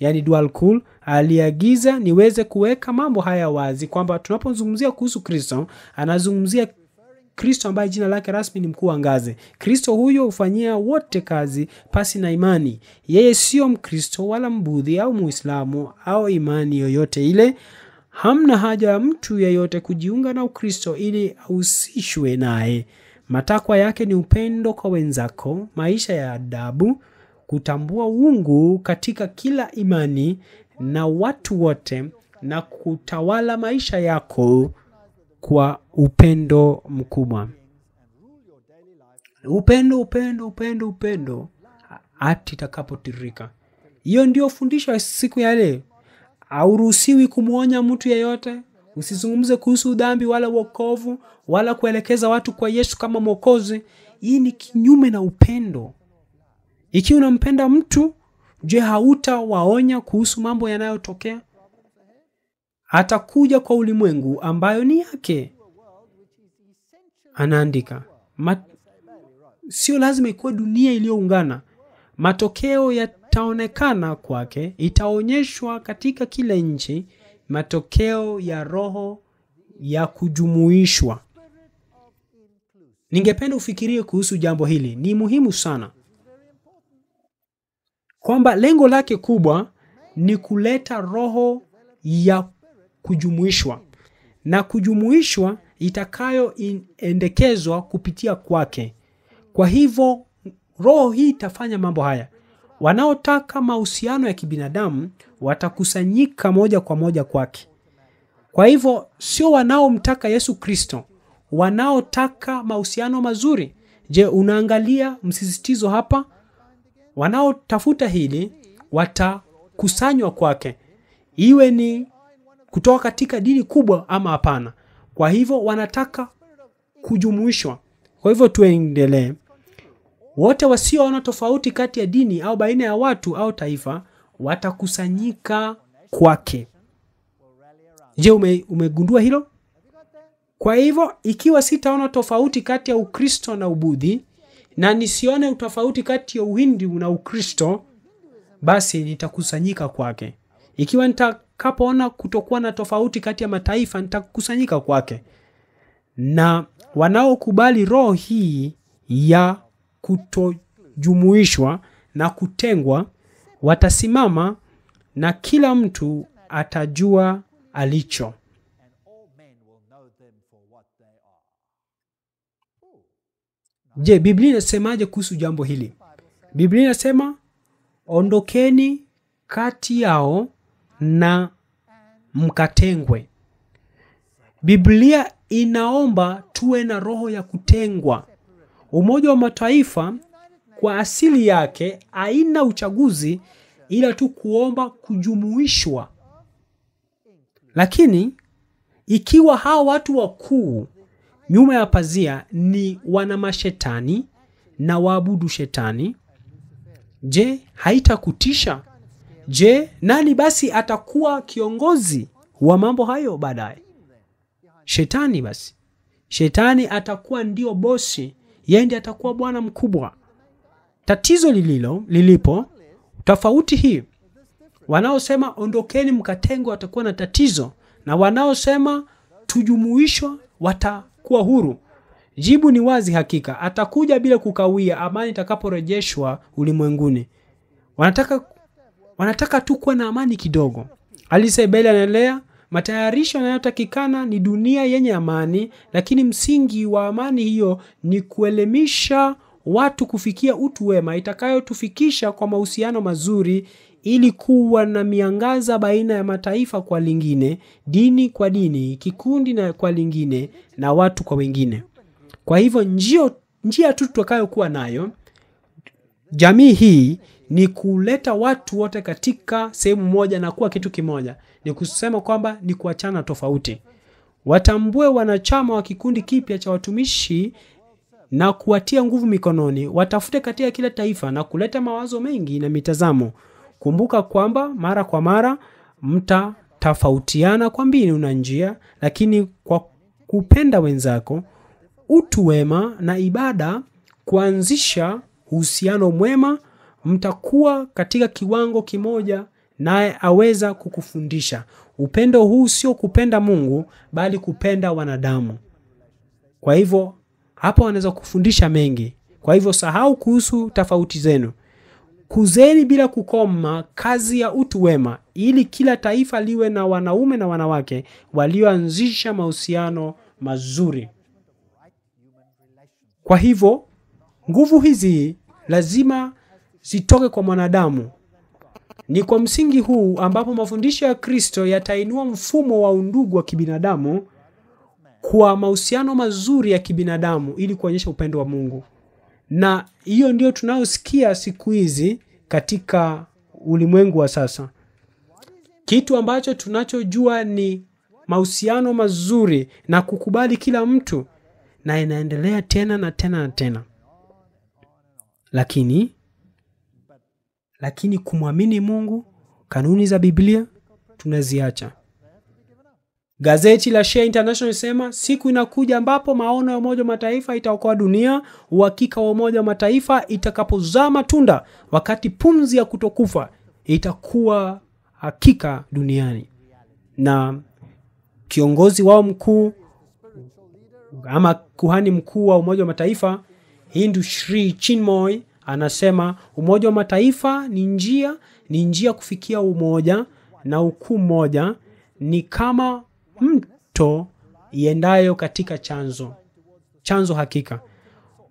yani dual cool, aliagiza niweze kuweka mambo haya wazi kwamba tunapozungumzia kuhusu Kristo, anazungumzia Kristo ambaye jina lake rasmi ni mkuu wa ngazi. Kristo huyo hufanyia wote kazi pasi na imani. Yeye sio Mkristo wala Mbudhi au Muislamu au imani yoyote ile. Hamna haja ya mtu yeyote kujiunga na Ukristo ili ahusishwe naye. Matakwa yake ni upendo kwa wenzako, maisha ya adabu, kutambua uungu katika kila imani na watu wote na kutawala maisha yako kwa upendo mkubwa upendo upendo upendo upendo hati itakapotirika. hiyo ndio fundisho siku ya leo hauruhusiwi kumwonya mtu yeyote usizungumze kuhusu dhambi wala uokovu wala kuelekeza watu kwa yesu kama mwokozi hii ni kinyume na upendo ikiwa unampenda mtu je hautawaonya kuhusu mambo yanayotokea atakuja kwa ulimwengu ambayo ni yake anaandika Mat... sio lazima ikuwe dunia iliyoungana matokeo yataonekana kwake itaonyeshwa katika kila nchi matokeo ya roho ya kujumuishwa ningependa ufikirie kuhusu jambo hili ni muhimu sana kwamba lengo lake kubwa ni kuleta roho ya kujumuishwa na kujumuishwa itakayoendekezwa kupitia kwake. Kwa hivyo roho hii itafanya mambo haya. Wanaotaka mahusiano ya kibinadamu watakusanyika moja kwa moja kwake. Kwa hivyo sio wanaomtaka Yesu Kristo, wanaotaka mahusiano mazuri. Je, unaangalia msisitizo hapa? Wanaotafuta hili watakusanywa kwake, iwe ni kutoka katika dini kubwa ama hapana. Kwa hivyo wanataka kujumuishwa. Kwa hivyo tuendelee. Wote wasioona tofauti kati ya dini au baina ya watu au taifa watakusanyika kwake. Je, ume, umegundua hilo? Kwa hivyo ikiwa sitaona tofauti kati ya Ukristo na Ubudhi na nisione utofauti kati ya Uhindu na Ukristo, basi nitakusanyika kwake. Ikiwa nita nitakapoona kutokuwa na tofauti kati ya mataifa nitakusanyika kwake. Na wanaokubali roho hii ya kutojumuishwa na kutengwa watasimama na kila mtu atajua alicho. Je, Biblia inasemaje kuhusu jambo hili? Biblia inasema ondokeni kati yao na mkatengwe. Biblia inaomba tuwe na roho ya kutengwa. Umoja wa Mataifa kwa asili yake haina uchaguzi, ila tu kuomba kujumuishwa. Lakini ikiwa hawa watu wakuu nyuma ya pazia ni wana mashetani na waabudu shetani, je, haitakutisha Je, nani basi atakuwa kiongozi wa mambo hayo baadaye? Shetani. Basi shetani atakuwa ndio bosi, yeye ndiye atakuwa bwana mkubwa. Tatizo lililo lilipo tofauti hii, wanaosema ondokeni mkatengwa watakuwa na tatizo, na wanaosema tujumuishwa watakuwa huru. Jibu ni wazi, hakika atakuja bila kukawia amani itakaporejeshwa ulimwenguni. Wanataka wanataka tu kuwa na amani kidogo. Alisa Beli anaelea, matayarisho yanayotakikana ni dunia yenye amani, lakini msingi wa amani hiyo ni kuelemisha watu kufikia utu wema itakayotufikisha kwa mahusiano mazuri ili kuwa na miangaza baina ya mataifa kwa lingine, dini kwa dini, kikundi na kwa lingine, na watu kwa wengine. Kwa hivyo njio, njia tu tutakayokuwa nayo jamii hii ni kuleta watu wote katika sehemu moja na kuwa kitu kimoja. Ni kusema kwamba ni kuachana tofauti, watambue wanachama wa kikundi kipya cha watumishi na kuwatia nguvu mikononi, watafute katika kila taifa na kuleta mawazo mengi na mitazamo. Kumbuka kwamba mara kwa mara mtatofautiana kwa mbinu na njia, lakini kwa kupenda wenzako, utu wema na ibada, kuanzisha uhusiano mwema mtakuwa katika kiwango kimoja naye aweza kukufundisha. Upendo huu sio kupenda Mungu bali kupenda wanadamu. Kwa hivyo hapa wanaweza kufundisha mengi. Kwa hivyo sahau kuhusu tofauti zenu, kuzeni bila kukoma kazi ya utu wema, ili kila taifa liwe na wanaume na wanawake walioanzisha mahusiano mazuri. Kwa hivyo nguvu hizi lazima zitoke kwa mwanadamu. Ni kwa msingi huu ambapo mafundisho ya Kristo yatainua mfumo wa undugu wa kibinadamu kwa mahusiano mazuri ya kibinadamu ili kuonyesha upendo wa Mungu, na hiyo ndiyo tunayosikia siku hizi katika ulimwengu wa sasa. Kitu ambacho tunachojua ni mahusiano mazuri na kukubali kila mtu, na inaendelea tena na tena na tena, lakini lakini kumwamini Mungu, kanuni za Biblia tunaziacha. Gazeti la Share International inasema siku inakuja ambapo maono ya Umoja wa Mataifa itaokoa dunia, uhakika wa Umoja wa Mataifa itakapozaa matunda, wakati pumzi ya kutokufa itakuwa hakika duniani. Na kiongozi wao mkuu ama kuhani mkuu wa Umoja wa Mataifa Hindu Shri Chinmoy anasema Umoja wa Mataifa ni njia, ni njia kufikia umoja na ukuu mmoja, ni kama mto iendayo katika chanzo chanzo hakika.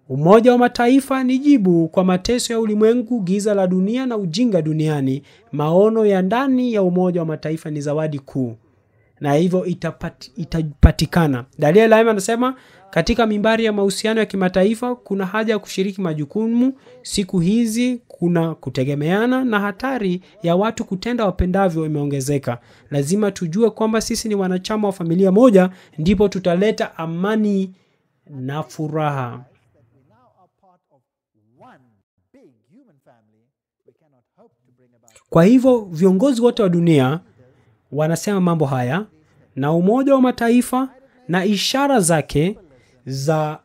Umoja wa Mataifa ni jibu kwa mateso ya ulimwengu, giza la dunia na ujinga duniani. Maono ya ndani ya Umoja wa Mataifa ni zawadi kuu, na hivyo itapatikana. Daniel Laiman anasema katika mimbari ya mahusiano ya kimataifa kuna haja ya kushiriki majukumu. Siku hizi kuna kutegemeana na hatari ya watu kutenda wapendavyo imeongezeka. Lazima tujue kwamba sisi ni wanachama wa familia moja, ndipo tutaleta amani na furaha. Kwa hivyo viongozi wote wa dunia wanasema mambo haya na Umoja wa Mataifa na ishara zake za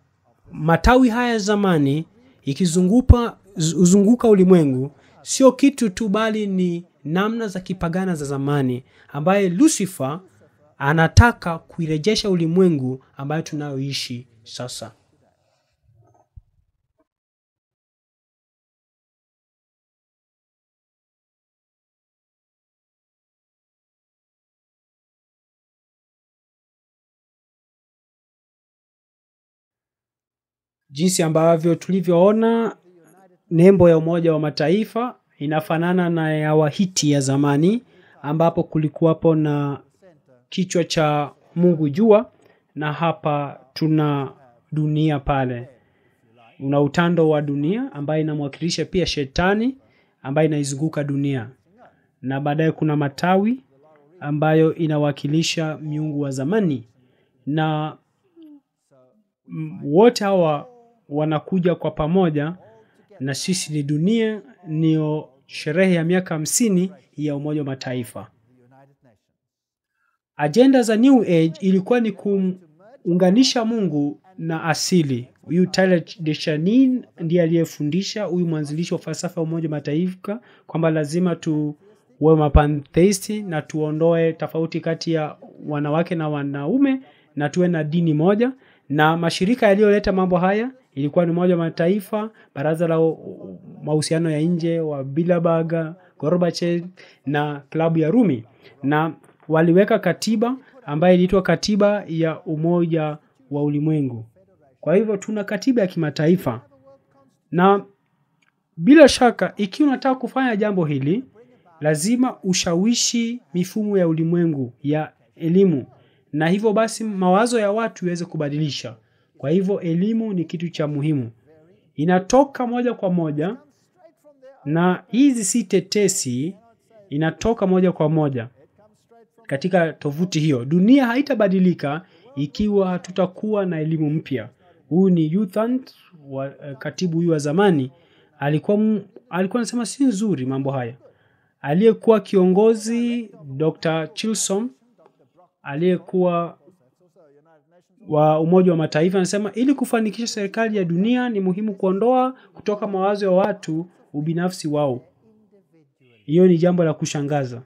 matawi haya zamani ikizunguka uzunguka ulimwengu sio kitu tu, bali ni namna za kipagana za zamani ambaye Lucifer anataka kuirejesha ulimwengu ambayo tunayoishi sasa. jinsi ambavyo tulivyoona nembo ya Umoja wa Mataifa inafanana na ya Wahiti ya zamani, ambapo kulikuwapo na kichwa cha Mungu jua, na hapa tuna dunia pale, una utando wa dunia ambayo inamwakilisha pia shetani ambayo inaizunguka dunia, na baadaye kuna matawi ambayo inawakilisha miungu wa zamani, na wote hawa wanakuja kwa pamoja, na sisi ni dunia, niyo sherehe ya miaka hamsini ya Umoja wa Mataifa. Ajenda za New Age ilikuwa ni kuunganisha Mungu na asili. Huyu Tyler Deshanin ndiye aliyefundisha huyu mwanzilishi wa falsafa ya Umoja wa Mataifa kwamba lazima tuwe mapanteisti na tuondoe tofauti kati ya wanawake na wanaume na tuwe na dini moja, na mashirika yaliyoleta mambo haya ilikuwa ni Umoja wa Mataifa, baraza la mahusiano ya nje wa Bilderberg, Gorbachev na klabu ya Rumi, na waliweka katiba ambayo iliitwa katiba ya umoja wa ulimwengu. Kwa hivyo tuna katiba ya kimataifa, na bila shaka, ikiwa unataka kufanya jambo hili, lazima ushawishi mifumo ya ulimwengu ya elimu, na hivyo basi mawazo ya watu iweze kubadilisha kwa hivyo elimu ni kitu cha muhimu, inatoka moja kwa moja, na hizi si tetesi, inatoka moja kwa moja katika tovuti hiyo. Dunia haitabadilika ikiwa hatutakuwa na elimu mpya. Huyu ni Youthant wa, eh, katibu huyu wa zamani alikuwa alikuwa anasema si nzuri mambo haya. Aliyekuwa kiongozi Dr. Chilson, aliyekuwa wa Umoja wa Mataifa anasema ili kufanikisha serikali ya dunia ni muhimu kuondoa kutoka mawazo ya watu ubinafsi wao. Hiyo ni jambo la kushangaza.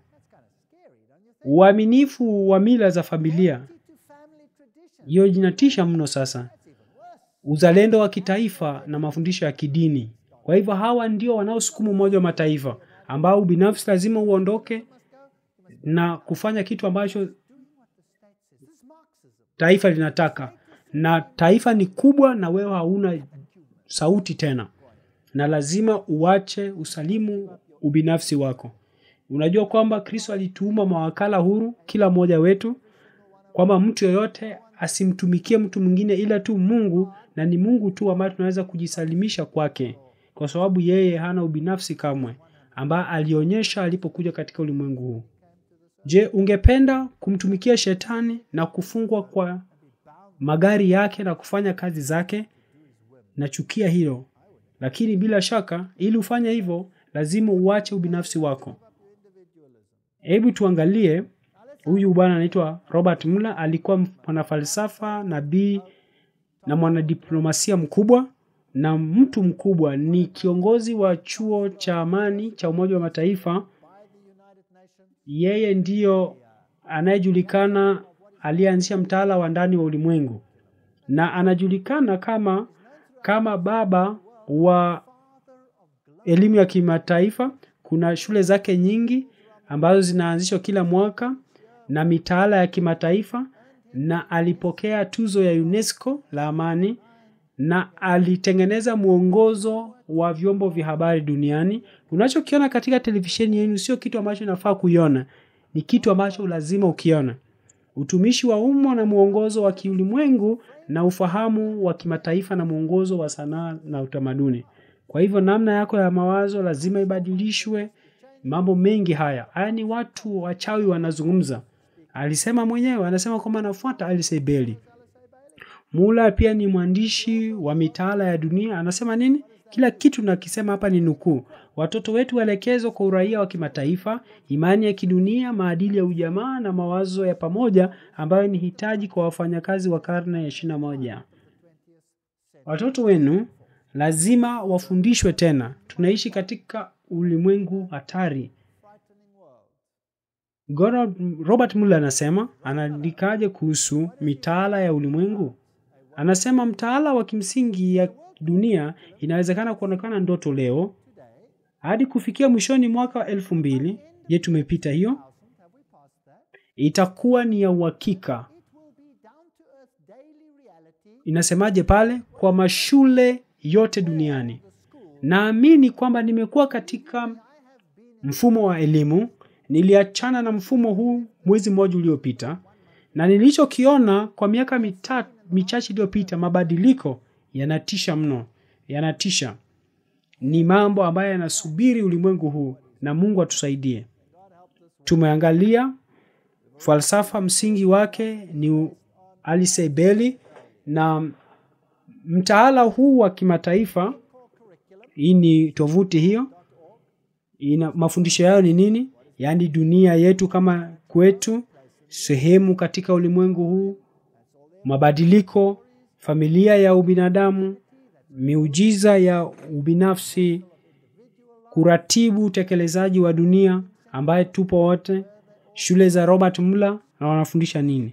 Uaminifu wa mila za familia, hiyo inatisha mno. Sasa uzalendo wa kitaifa na mafundisho ya kidini. Kwa hivyo hawa ndio wanaosukuma Umoja wa Mataifa ambao ubinafsi lazima uondoke na kufanya kitu ambacho taifa linataka na taifa ni kubwa na wewe hauna sauti tena na lazima uache usalimu ubinafsi wako unajua kwamba kristo alituuma mawakala huru kila mmoja wetu kwamba mtu yoyote asimtumikie mtu mwingine ila tu mungu na ni mungu tu ambaye tunaweza kujisalimisha kwake kwa sababu yeye hana ubinafsi kamwe ambaye alionyesha alipokuja katika ulimwengu huu Je, ungependa kumtumikia shetani na kufungwa kwa magari yake na kufanya kazi zake? Nachukia hilo, lakini bila shaka, ili ufanye hivyo, lazima uache ubinafsi wako. Hebu tuangalie huyu bwana anaitwa Robert Muller, alikuwa mwanafalsafa, nabii na mwanadiplomasia mkubwa na mtu mkubwa. Ni kiongozi wa chuo cha amani cha Umoja wa Mataifa yeye ndiyo anayejulikana aliyeanzisha mtaala wa ndani wa ulimwengu na anajulikana kama kama baba wa elimu ya kimataifa. Kuna shule zake nyingi ambazo zinaanzishwa kila mwaka na mitaala ya kimataifa na alipokea tuzo ya UNESCO la amani na alitengeneza mwongozo wa vyombo vya habari duniani. Unachokiona katika televisheni yenu sio kitu ambacho nafaa kuiona, ni kitu ambacho lazima ukiona. Utumishi wa umma na mwongozo wa kiulimwengu na ufahamu wa kimataifa na mwongozo wa sanaa na utamaduni. Kwa hivyo namna yako ya mawazo lazima ibadilishwe. Mambo mengi haya haya ni watu wachawi wanazungumza. Alisema mwenyewe, anasema kwamba anafuata Alice mula pia ni mwandishi wa mitaala ya dunia, anasema nini? Kila kitu nakisema hapa ni nukuu. Watoto wetu waelekezwa kwa uraia wa kimataifa, imani ya kidunia, maadili ya ujamaa na mawazo ya pamoja ambayo ni hitaji kwa wafanyakazi wa karne ya ishirini na moja. Watoto wenu lazima wafundishwe tena. Tunaishi katika ulimwengu hatari. Robert Muller anasema, anaandikaje kuhusu mitaala ya ulimwengu? Anasema mtaala wa kimsingi ya dunia inawezekana kuonekana ndoto leo hadi kufikia mwishoni mwaka wa elfu mbili. Je, tumepita hiyo? Itakuwa ni ya uhakika. Inasemaje pale? Kwa mashule yote duniani. Naamini kwamba nimekuwa katika mfumo wa elimu. Niliachana na mfumo huu mwezi mmoja uliopita, na nilichokiona kwa miaka mitatu michache iliyopita, mabadiliko yanatisha mno, yanatisha. Ni mambo ambayo yanasubiri ulimwengu huu, na Mungu atusaidie. Tumeangalia falsafa, msingi wake ni alisebeli na mtaala huu wa kimataifa. Hii ni tovuti hiyo, ina mafundisho yao ni nini? Yaani dunia yetu kama kwetu, sehemu katika ulimwengu huu mabadiliko, familia ya ubinadamu, miujiza ya ubinafsi, kuratibu utekelezaji wa dunia ambaye tupo wote. Shule za Robert Muller na wanafundisha nini?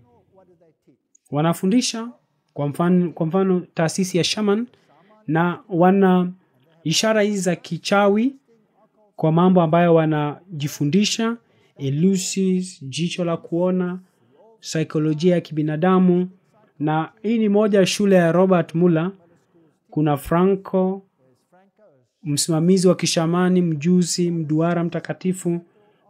Wanafundisha kwa mfano, kwa mfano taasisi ya shaman, na wana ishara hizi za kichawi kwa mambo ambayo wanajifundisha, elusis, jicho la kuona, saikolojia ya kibinadamu, na hii ni moja ya shule ya Robert Muller. Kuna Franco, msimamizi wa kishamani, mjuzi, mduara mtakatifu,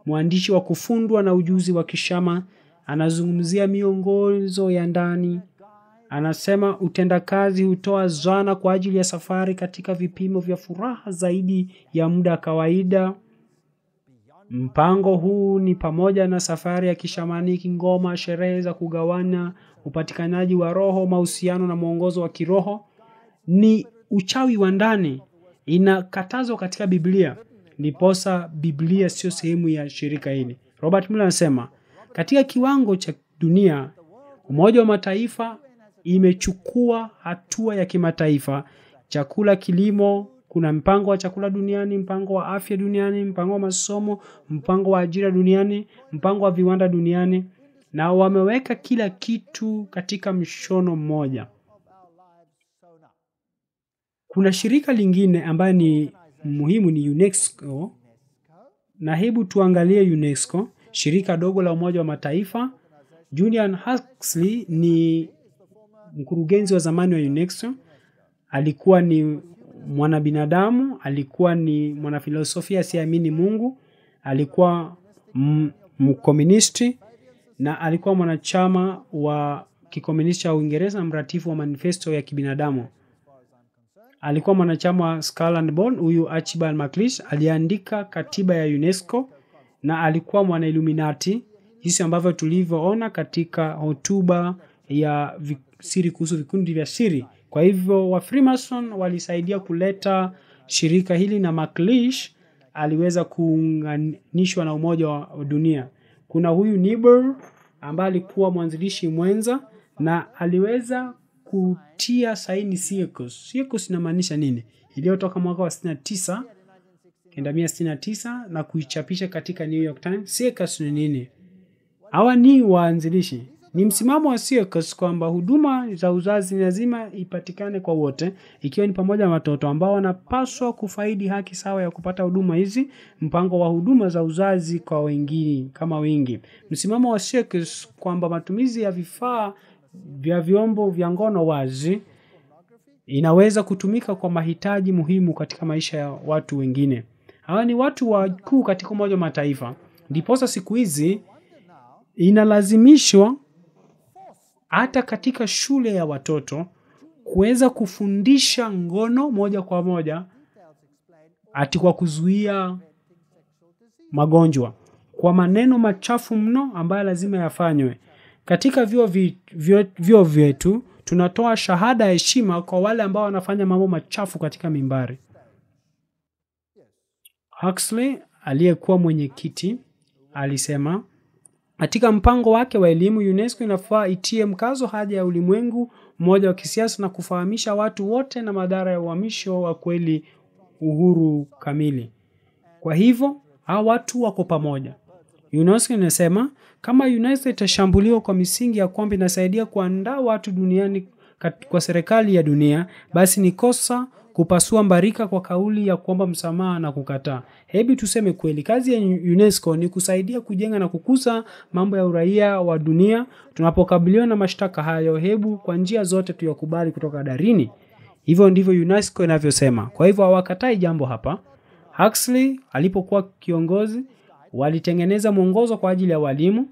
mwandishi wa kufundwa na ujuzi wa kishama, anazungumzia miongozo ya ndani. Anasema utendakazi hutoa zana kwa ajili ya safari katika vipimo vya furaha zaidi ya muda kawaida. Mpango huu ni pamoja na safari ya kishamaniki, ngoma, sherehe za kugawana, upatikanaji wa roho, mahusiano na mwongozo wa kiroho. Ni uchawi wa ndani, inakatazwa katika Biblia, posa Biblia sio sehemu ya shirika hili. Robert Mueller anasema katika kiwango cha dunia, Umoja wa Mataifa imechukua hatua ya kimataifa, chakula, kilimo kuna mpango wa chakula duniani, mpango wa afya duniani, mpango wa masomo, mpango wa ajira duniani, mpango wa viwanda duniani na wameweka kila kitu katika mshono mmoja. Kuna shirika lingine ambayo ni muhimu ni UNESCO na hebu tuangalie UNESCO, shirika dogo la Umoja wa Mataifa. Julian Huxley ni mkurugenzi wa zamani wa UNESCO, alikuwa ni mwanabinadamu, alikuwa ni mwanafilosofia asiyeamini Mungu, alikuwa mkomunisti na alikuwa mwanachama wa kikomunisti cha Uingereza, mratifu wa manifesto ya kibinadamu. Alikuwa mwanachama wa Skull Huyu Archibald MacLeish aliandika katiba ya UNESCO na alikuwa mwana Illuminati, jinsi ambavyo tulivyoona katika hotuba ya siri kuhusu vikundi vya siri kwa hivyo wa Freemason walisaidia kuleta shirika hili na MacLeish aliweza kuunganishwa na Umoja wa Dunia. Kuna huyu Niebuhr ambaye alikuwa mwanzilishi mwenza na aliweza kutia saini Circus. Circus inamaanisha nini? Iliyotoka mwaka wa 69 1969 na kuichapisha katika New York Times. Circus ni nini? Hawa ni waanzilishi ni msimamo wa Searchers kwamba huduma za uzazi lazima ipatikane kwa wote, ikiwa ni pamoja na watoto ambao wanapaswa kufaidi haki sawa ya kupata huduma hizi, mpango wa huduma za uzazi kwa wengine kama wengi. Msimamo wa Searchers kwamba matumizi ya vifaa vya vyombo vya ngono wazi inaweza kutumika kwa mahitaji muhimu katika maisha ya watu wengine. Hawa ni watu wakuu katika Umoja wa Mataifa. Ndiposa siku hizi inalazimishwa hata katika shule ya watoto kuweza kufundisha ngono moja kwa moja ati kwa kuzuia magonjwa kwa maneno machafu mno ambayo lazima yafanywe katika vyuo vyetu tunatoa shahada ya heshima kwa wale ambao wanafanya mambo machafu katika mimbari Huxley aliyekuwa mwenyekiti alisema katika mpango wake wa elimu, UNESCO inafaa itie mkazo haja ya ulimwengu mmoja wa kisiasa na kufahamisha watu wote na madhara ya uhamisho wa kweli uhuru kamili. Kwa hivyo hawa watu wako pamoja. UNESCO inasema kama UNESCO itashambuliwa kwa misingi ya kwamba inasaidia kuandaa watu duniani kwa serikali ya dunia, basi ni kosa kupasua mbarika kwa kauli ya kuomba msamaha na kukataa. Hebu tuseme kweli, kazi ya UNESCO ni kusaidia kujenga na kukuza mambo ya uraia wa dunia. Tunapokabiliwa na mashtaka hayo, hebu kwa njia zote tuyakubali kutoka darini. Hivyo ndivyo UNESCO inavyosema. Kwa hivyo hawakatai jambo hapa. Huxley alipokuwa kiongozi, walitengeneza mwongozo kwa ajili ya walimu.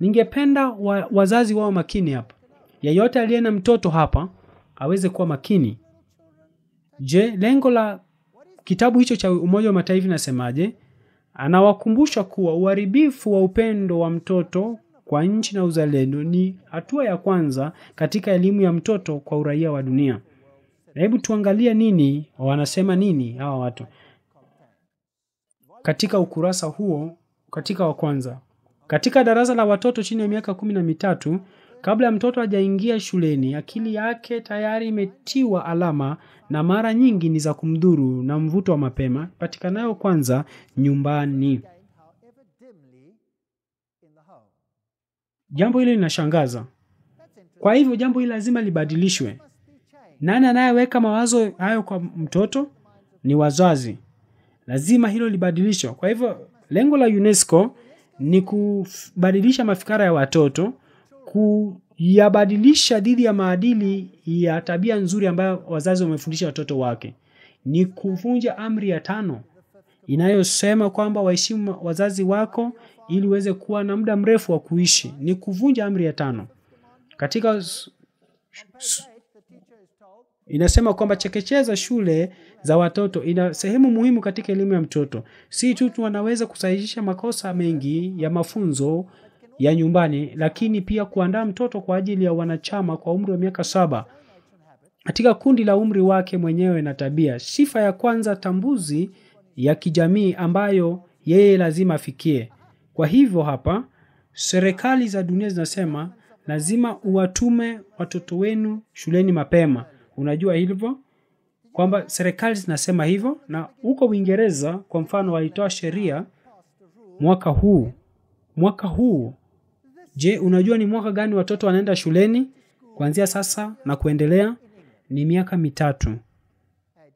Ningependa wa, wazazi wao makini hapa. Yeyote aliye na mtoto hapa aweze kuwa makini. Je, lengo la kitabu hicho cha Umoja wa Mataifa inasemaje? Anawakumbusha kuwa uharibifu wa upendo wa mtoto kwa nchi na uzalendo ni hatua ya kwanza katika elimu ya mtoto kwa uraia wa dunia. hebu tuangalie nini wanasema nini hawa watu katika ukurasa huo, katika wa kwanza, katika darasa la watoto chini ya miaka kumi na mitatu Kabla ya mtoto hajaingia shuleni, akili yake tayari imetiwa alama na mara nyingi ni za kumdhuru na mvuto wa mapema patikanayo kwanza nyumbani. Jambo hili linashangaza. Kwa hivyo jambo hili lazima libadilishwe. Nani anayeweka mawazo hayo kwa mtoto? Ni wazazi. Lazima hilo libadilishwe. Kwa hivyo lengo la UNESCO ni kubadilisha mafikara ya watoto kuyabadilisha dhidi ya maadili ya tabia nzuri ambayo wazazi wamefundisha watoto wake ni kuvunja amri ya tano inayosema kwamba waheshimu wazazi wako ili uweze kuwa na muda mrefu wa kuishi. Ni kuvunja amri ya tano. Katika inasema kwamba chekecheza shule za watoto ina sehemu muhimu katika elimu ya mtoto. Si tu wanaweza kusahihisha makosa mengi ya mafunzo ya nyumbani, lakini pia kuandaa mtoto kwa ajili ya wanachama kwa umri wa miaka saba katika kundi la umri wake mwenyewe na tabia. Sifa ya kwanza tambuzi ya kijamii ambayo yeye lazima afikie. Kwa hivyo hapa serikali za dunia zinasema lazima uwatume watoto wenu shuleni mapema. Unajua hivyo kwamba serikali zinasema hivyo, na huko Uingereza kwa mfano walitoa sheria mwaka huu mwaka huu Je, unajua ni mwaka gani watoto wanaenda shuleni? Kuanzia sasa na kuendelea ni miaka mitatu.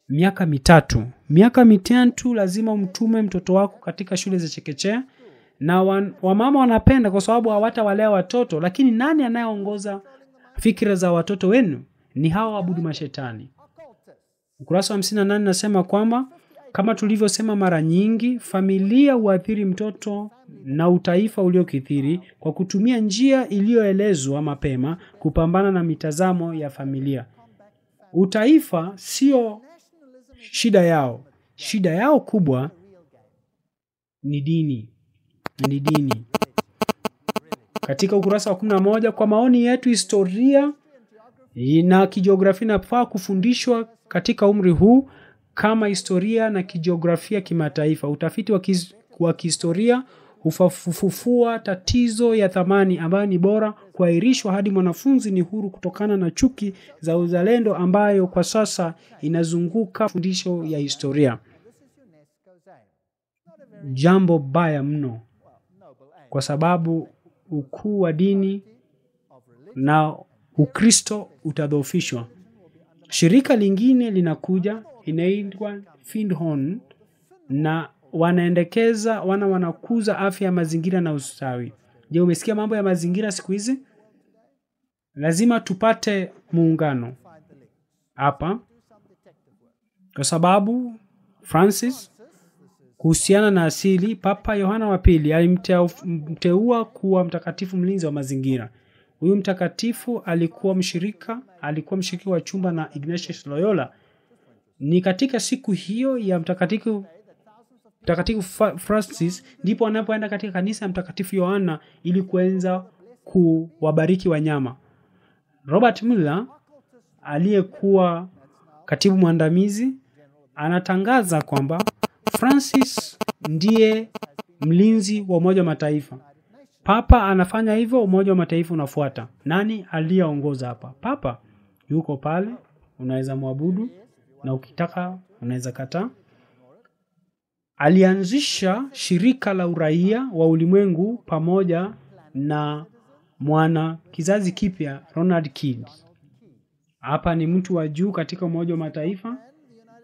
Miaka mitatu. Miaka mitatu lazima umtume mtoto wako katika shule za chekechea na wamama wanapenda kwa sababu hawatawalea watoto, lakini nani anayeongoza fikira za watoto wenu? Ni hawa wabudu mashetani. Ukurasa wa 58 nasema kwamba kama tulivyosema mara nyingi, familia huathiri mtoto na utaifa uliokithiri kwa kutumia njia iliyoelezwa mapema kupambana na mitazamo ya familia. Utaifa sio shida yao, shida yao kubwa ni dini, ni dini. Katika ukurasa wa 11, kwa maoni yetu, historia na kijiografia inafaa kufundishwa katika umri huu kama historia na kijiografia kimataifa. Utafiti wa, kiz, wa kihistoria hufufua tatizo ya thamani ambayo ni bora kuahirishwa hadi mwanafunzi ni huru kutokana na chuki za uzalendo ambayo kwa sasa inazunguka fundisho ya historia. Jambo baya mno, kwa sababu ukuu wa dini na Ukristo utadhoofishwa. Shirika lingine linakuja inaitwa Findhorn na wanaendekeza wana wanakuza afya ya mazingira na ustawi. Je, umesikia mambo ya mazingira siku hizi? Lazima tupate muungano hapa, kwa sababu Francis kuhusiana na asili, Papa Yohana wa Pili alimteua kuwa mtakatifu mlinzi wa mazingira. Huyu mtakatifu alikuwa mshirika, alikuwa mshiriki wa chumba na Ignatius Loyola ni katika siku hiyo ya mtakatifu mtakatifu francis ndipo anapoenda katika kanisa ya mtakatifu yohana ili kuenza kuwabariki wanyama robert mller aliyekuwa katibu mwandamizi anatangaza kwamba francis ndiye mlinzi wa umoja wa mataifa papa anafanya hivyo umoja wa mataifa unafuata nani aliyeongoza hapa papa yuko pale unaweza mwabudu na ukitaka unaweza kataa. Alianzisha shirika la uraia wa ulimwengu pamoja na mwana kizazi kipya Ronald Kidd. Hapa ni mtu wa juu katika Umoja wa Mataifa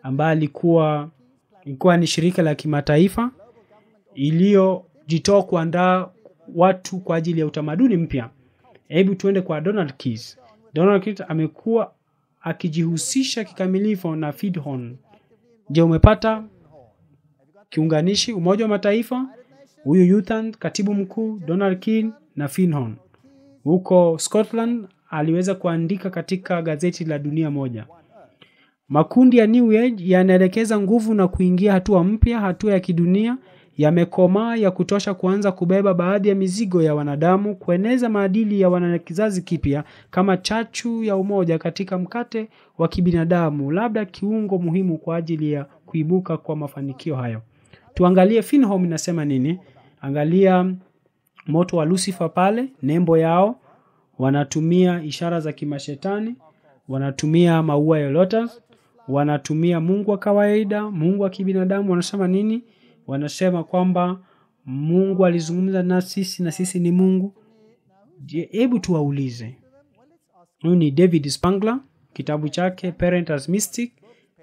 ambaye alikuwa ilikuwa ni shirika la kimataifa iliyojitoa kuandaa watu kwa ajili ya utamaduni mpya. Hebu tuende kwa Donald Keyes. Donald Keyes amekuwa akijihusisha kikamilifu na Fidhon. Je, umepata kiunganishi? Umoja wa Mataifa, huyu Yutan, katibu mkuu Donald King na Finhon huko Scotland aliweza kuandika katika gazeti la Dunia Moja. Makundi ya New Age yanaelekeza nguvu na kuingia hatua mpya, hatua ya kidunia yamekomaa ya kutosha kuanza kubeba baadhi ya mizigo ya wanadamu, kueneza maadili ya wanakizazi kipya kama chachu ya umoja katika mkate wa kibinadamu, labda kiungo muhimu kwa ajili ya kuibuka kwa mafanikio hayo. Tuangalie Finholm inasema nini? Angalia moto wa Lucifer pale, nembo yao wanatumia ishara za kimashetani, wanatumia maua ya lotus, wanatumia mungu wa kawaida, mungu wa kibinadamu. Wanasema nini? wanasema kwamba mungu alizungumza na sisi na sisi ni mungu hebu tuwaulize huyu ni david spangler kitabu chake parent as mystic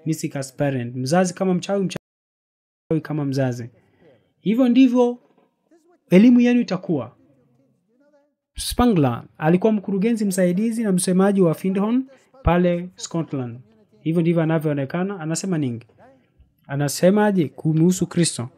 mystic as parent mzazi kama mchawi mchawi kama mzazi hivyo ndivyo elimu yenu itakuwa spangler alikuwa mkurugenzi msaidizi na msemaji wa findhorn pale scotland hivyo ndivyo anavyoonekana anasema ningi anasemaje kumhusu kristo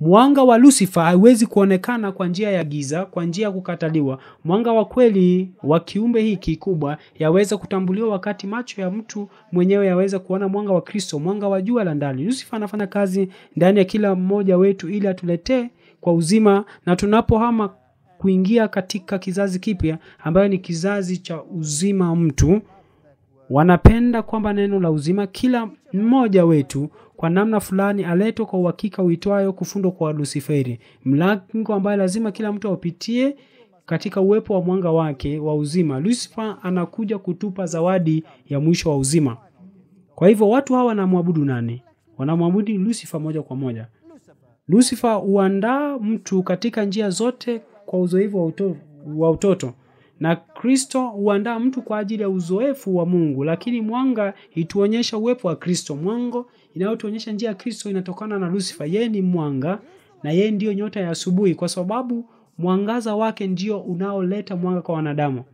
mwanga wa lusifa haiwezi kuonekana kwa njia ya giza kwa njia ya kukataliwa mwanga wa kweli wa kiumbe hiki kikubwa yaweza kutambuliwa wakati macho ya mtu mwenyewe yaweza kuona mwanga wa kristo mwanga wa jua la ndani lusifa anafanya kazi ndani ya kila mmoja wetu ili atuletee kwa uzima na tunapohama kuingia katika kizazi kipya ambayo ni kizazi cha uzima mtu wanapenda kwamba neno la uzima kila mmoja wetu kwa namna fulani aletwe kwa uhakika uitwayo kufundwa kwa Lusiferi, mlango ambaye lazima kila mtu aupitie katika uwepo wa mwanga wake wa uzima. Lucifer anakuja kutupa zawadi ya mwisho wa uzima. Kwa hivyo watu hawa wanamwabudu nani? Wanamwabudu Lucifer moja kwa moja. Lucifer huandaa mtu katika njia zote kwa uzoefu wa wa utoto na Kristo huandaa mtu kwa ajili ya uzoefu wa Mungu, lakini mwanga ituonyesha uwepo wa Kristo. Mwango inayotuonyesha njia ya Kristo inatokana na Lucifer. Yeye ni mwanga na yeye ndiyo nyota ya asubuhi, kwa sababu mwangaza wake ndio unaoleta mwanga kwa wanadamu.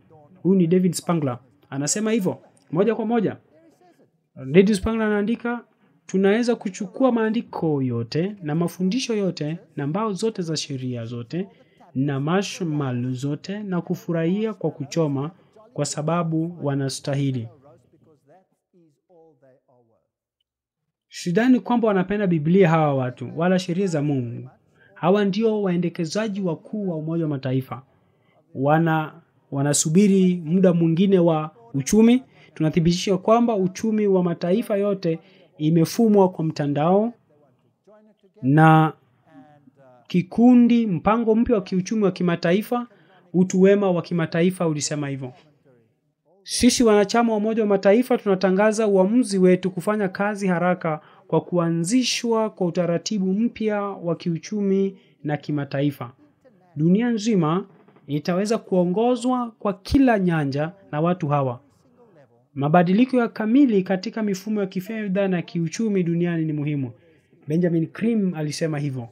Huyu ni David Spangler, anasema hivyo moja kwa moja. David Spangler anaandika, tunaweza kuchukua maandiko yote na mafundisho yote na mbao zote za sheria zote na mashmal zote na kufurahia kwa kuchoma, kwa sababu wanastahili. Sidhani kwamba wanapenda Biblia hawa watu wala sheria za Mungu. Hawa ndio waendekezaji wakuu wa Umoja wa Mataifa. Wana wanasubiri muda mwingine wa uchumi. Tunathibitisha kwamba uchumi wa mataifa yote imefumwa kwa mtandao na kikundi mpango mpya wa kiuchumi wa kimataifa, utu wema wa kimataifa ulisema hivyo. Sisi wanachama wa Umoja wa Mataifa tunatangaza uamuzi wetu kufanya kazi haraka kwa kuanzishwa kwa utaratibu mpya wa kiuchumi na kimataifa. Dunia nzima itaweza kuongozwa kwa kila nyanja na watu hawa. Mabadiliko ya kamili katika mifumo ya kifedha na kiuchumi duniani ni muhimu. Benjamin crim alisema hivyo.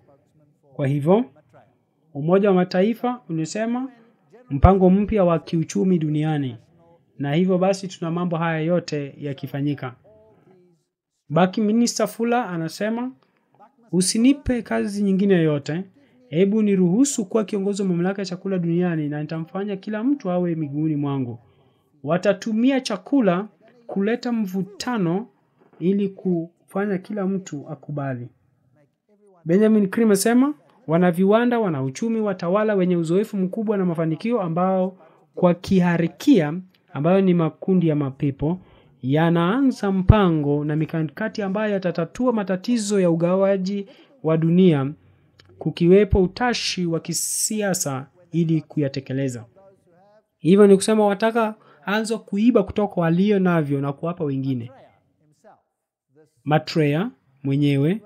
Kwa hivyo, Umoja wa Mataifa unasema mpango mpya wa kiuchumi duniani na hivyo basi tuna mambo haya yote yakifanyika. Baki Minister Fula anasema usinipe kazi nyingine yoyote, hebu niruhusu kuwa kiongozi wa mamlaka ya chakula duniani na nitamfanya kila mtu awe miguuni mwangu. Watatumia chakula kuleta mvutano ili kufanya kila mtu akubali. Benjamin Krem amesema wana wana uchumi, watawala wenye uzoefu mkubwa na mafanikio ambao kwa kiharikia ambayo ni makundi ya mapepo yanaanza mpango na mikakati ambayo yatatatua matatizo ya ugawaji wa dunia kukiwepo utashi wa kisiasa ili kuyatekeleza. Hivyo ni kusema wataka anza kuiba kutoka walio navyo na kuwapa wengine. Matrea mwenyewe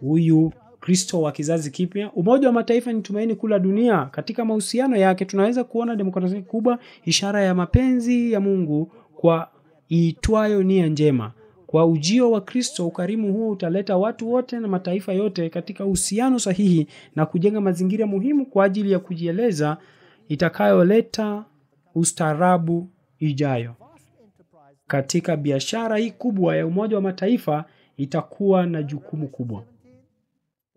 huyu Kristo wa kizazi kipya. Umoja wa Mataifa ni tumaini kuu la dunia. Katika mahusiano yake tunaweza kuona demokrasia kubwa, ishara ya mapenzi ya Mungu kwa iitwayo nia njema. Kwa ujio wa Kristo, ukarimu huo utaleta watu wote na mataifa yote katika uhusiano sahihi na kujenga mazingira muhimu kwa ajili ya kujieleza itakayoleta ustaarabu ijayo. Katika biashara hii kubwa ya Umoja wa Mataifa itakuwa na jukumu kubwa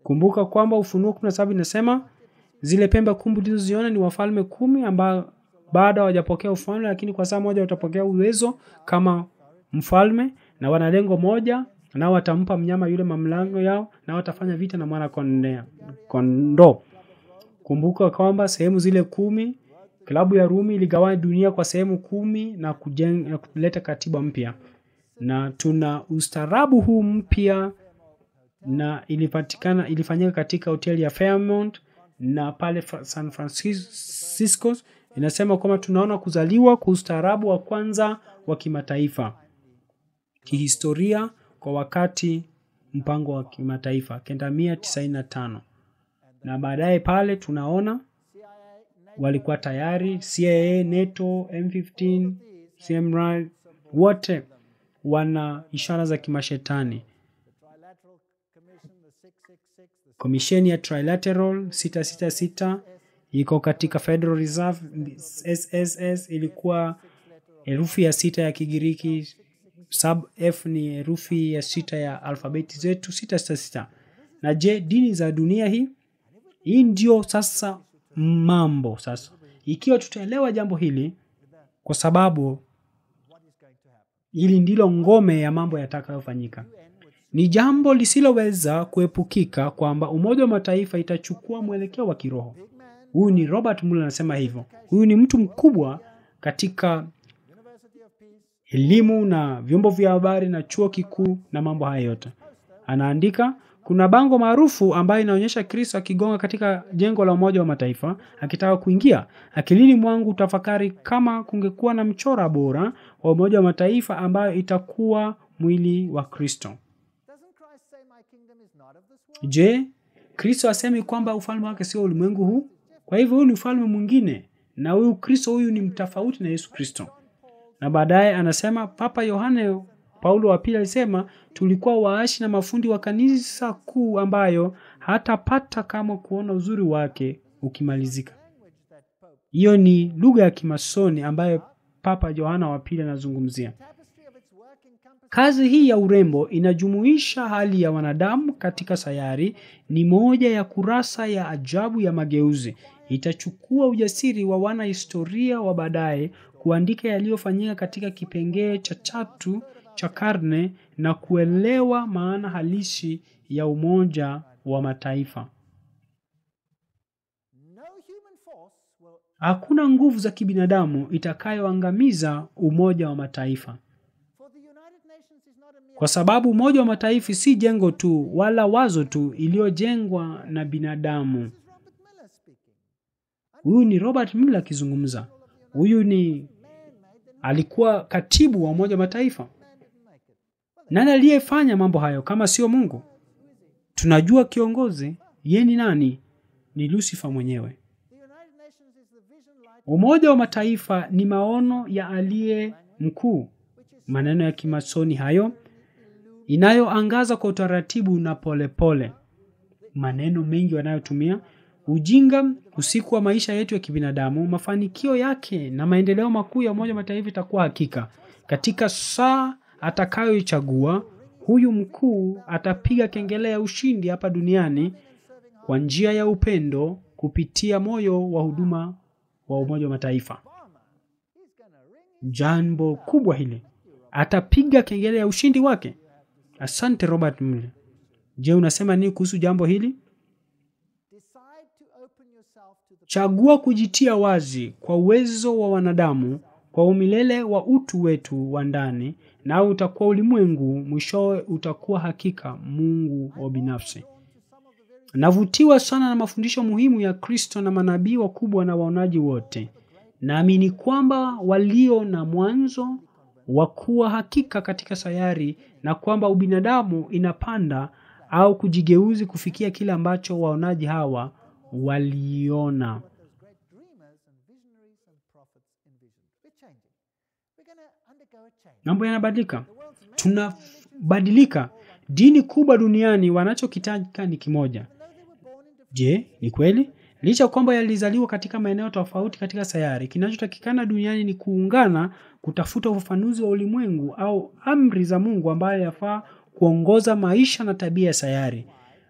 kumbuka kwamba ufunuo 17 inasema zile pembe kumi ulizoziona ni wafalme kumi ambao bado hawajapokea ufalme lakini kwa saa moja watapokea uwezo kama mfalme na wana lengo moja nao watampa mnyama yule mamlango yao na watafanya vita na mwana kondoo kumbuka kwamba sehemu zile kumi klabu ya Rumi iligawanya dunia kwa sehemu kumi na kujenga kuleta katiba mpya na tuna ustarabu huu mpya na ilipatikana ilifanyika katika hoteli ya Fairmont na pale San Francisco. Inasema kwamba tunaona kuzaliwa kwa ustaarabu wa kwanza wa kimataifa kihistoria kwa wakati mpango wa kimataifa kenda mia tisaini na tano na baadaye pale tunaona walikuwa tayari CIA, NATO, M15, CMRI wote wana ishara za kimashetani. Komisheni ya Trilateral 666 iko katika Federal Reserve. SSS ilikuwa herufi ya sita ya Kigiriki, sub F ni herufi ya sita ya alfabeti zetu 666. Na je, dini za dunia hii hii ndio sasa mambo sasa. Ikiwa tutaelewa jambo hili, kwa sababu hili ndilo ngome ya mambo yatakayofanyika. Ni jambo lisiloweza kuepukika kwamba Umoja wa Mataifa itachukua mwelekeo wa kiroho. Huyu ni Robert Muller anasema hivyo. Huyu ni mtu mkubwa katika elimu na vyombo vya habari na chuo kikuu na mambo haya yote. Anaandika, kuna bango maarufu ambayo inaonyesha Kristo akigonga katika jengo la Umoja wa Mataifa akitaka kuingia. Akilini mwangu tafakari kama kungekuwa na mchora bora wa Umoja wa Mataifa ambayo itakuwa mwili wa Kristo. Je, Kristo asemi kwamba ufalme wake sio ulimwengu huu? Kwa hivyo huyu ni ufalme mwingine, na huyu Kristo huyu ni mtafauti na Yesu Kristo. Na baadaye anasema Papa Yohane Paulo wa pili alisema tulikuwa waashi na mafundi wa kanisa kuu ambayo hatapata kama kuona uzuri wake ukimalizika. Hiyo ni lugha ya kimasoni ambayo Papa Yohana wa pili anazungumzia. Kazi hii ya urembo inajumuisha hali ya wanadamu katika sayari, ni moja ya kurasa ya ajabu ya mageuzi. Itachukua ujasiri wa wanahistoria wa baadaye kuandika yaliyofanyika katika kipengee cha tatu cha karne na kuelewa maana halisi ya Umoja wa Mataifa. Hakuna nguvu za kibinadamu itakayoangamiza Umoja wa Mataifa kwa sababu Umoja wa Mataifa si jengo tu wala wazo tu iliyojengwa na binadamu. Huyu ni Robert Mueller akizungumza. Huyu ni alikuwa katibu wa Umoja wa Mataifa. Nani aliyefanya mambo hayo kama sio Mungu? Tunajua kiongozi yeye ni nani? Ni Lucifer mwenyewe. Umoja wa Mataifa ni maono ya aliye mkuu. Maneno ya kimasoni hayo inayoangaza kwa utaratibu na polepole. Maneno mengi wanayotumia ujinga, usiku wa maisha yetu ya kibinadamu, mafanikio yake na maendeleo makuu ya Umoja Mataifa itakuwa hakika katika saa atakayoichagua. Huyu mkuu atapiga kengele ya ushindi hapa duniani kwa njia ya upendo kupitia moyo wa huduma wa Umoja wa Mataifa. Jambo kubwa hili, atapiga kengele ya ushindi wake Asante Robert Mulle. Je, unasema nini kuhusu jambo hili? Chagua kujitia wazi kwa uwezo wa wanadamu kwa umilele wa utu wetu wa ndani, nao utakuwa ulimwengu, mwishowe utakuwa hakika Mungu wa binafsi. Navutiwa sana na mafundisho muhimu ya Kristo na manabii wakubwa na waonaji wote. Naamini kwamba walio na mwanzo wakuwa hakika katika sayari na kwamba ubinadamu inapanda au kujigeuzi kufikia kile ambacho waonaji hawa waliona. Mambo yanabadilika, tunabadilika. Dini kubwa duniani wanachokitaka ni kimoja. Je, ni kweli? Licha kwamba yalizaliwa katika maeneo tofauti katika sayari, kinachotakikana duniani ni kuungana kutafuta ufafanuzi wa ulimwengu au amri za Mungu ambayo yafaa kuongoza maisha na tabia ya sayari.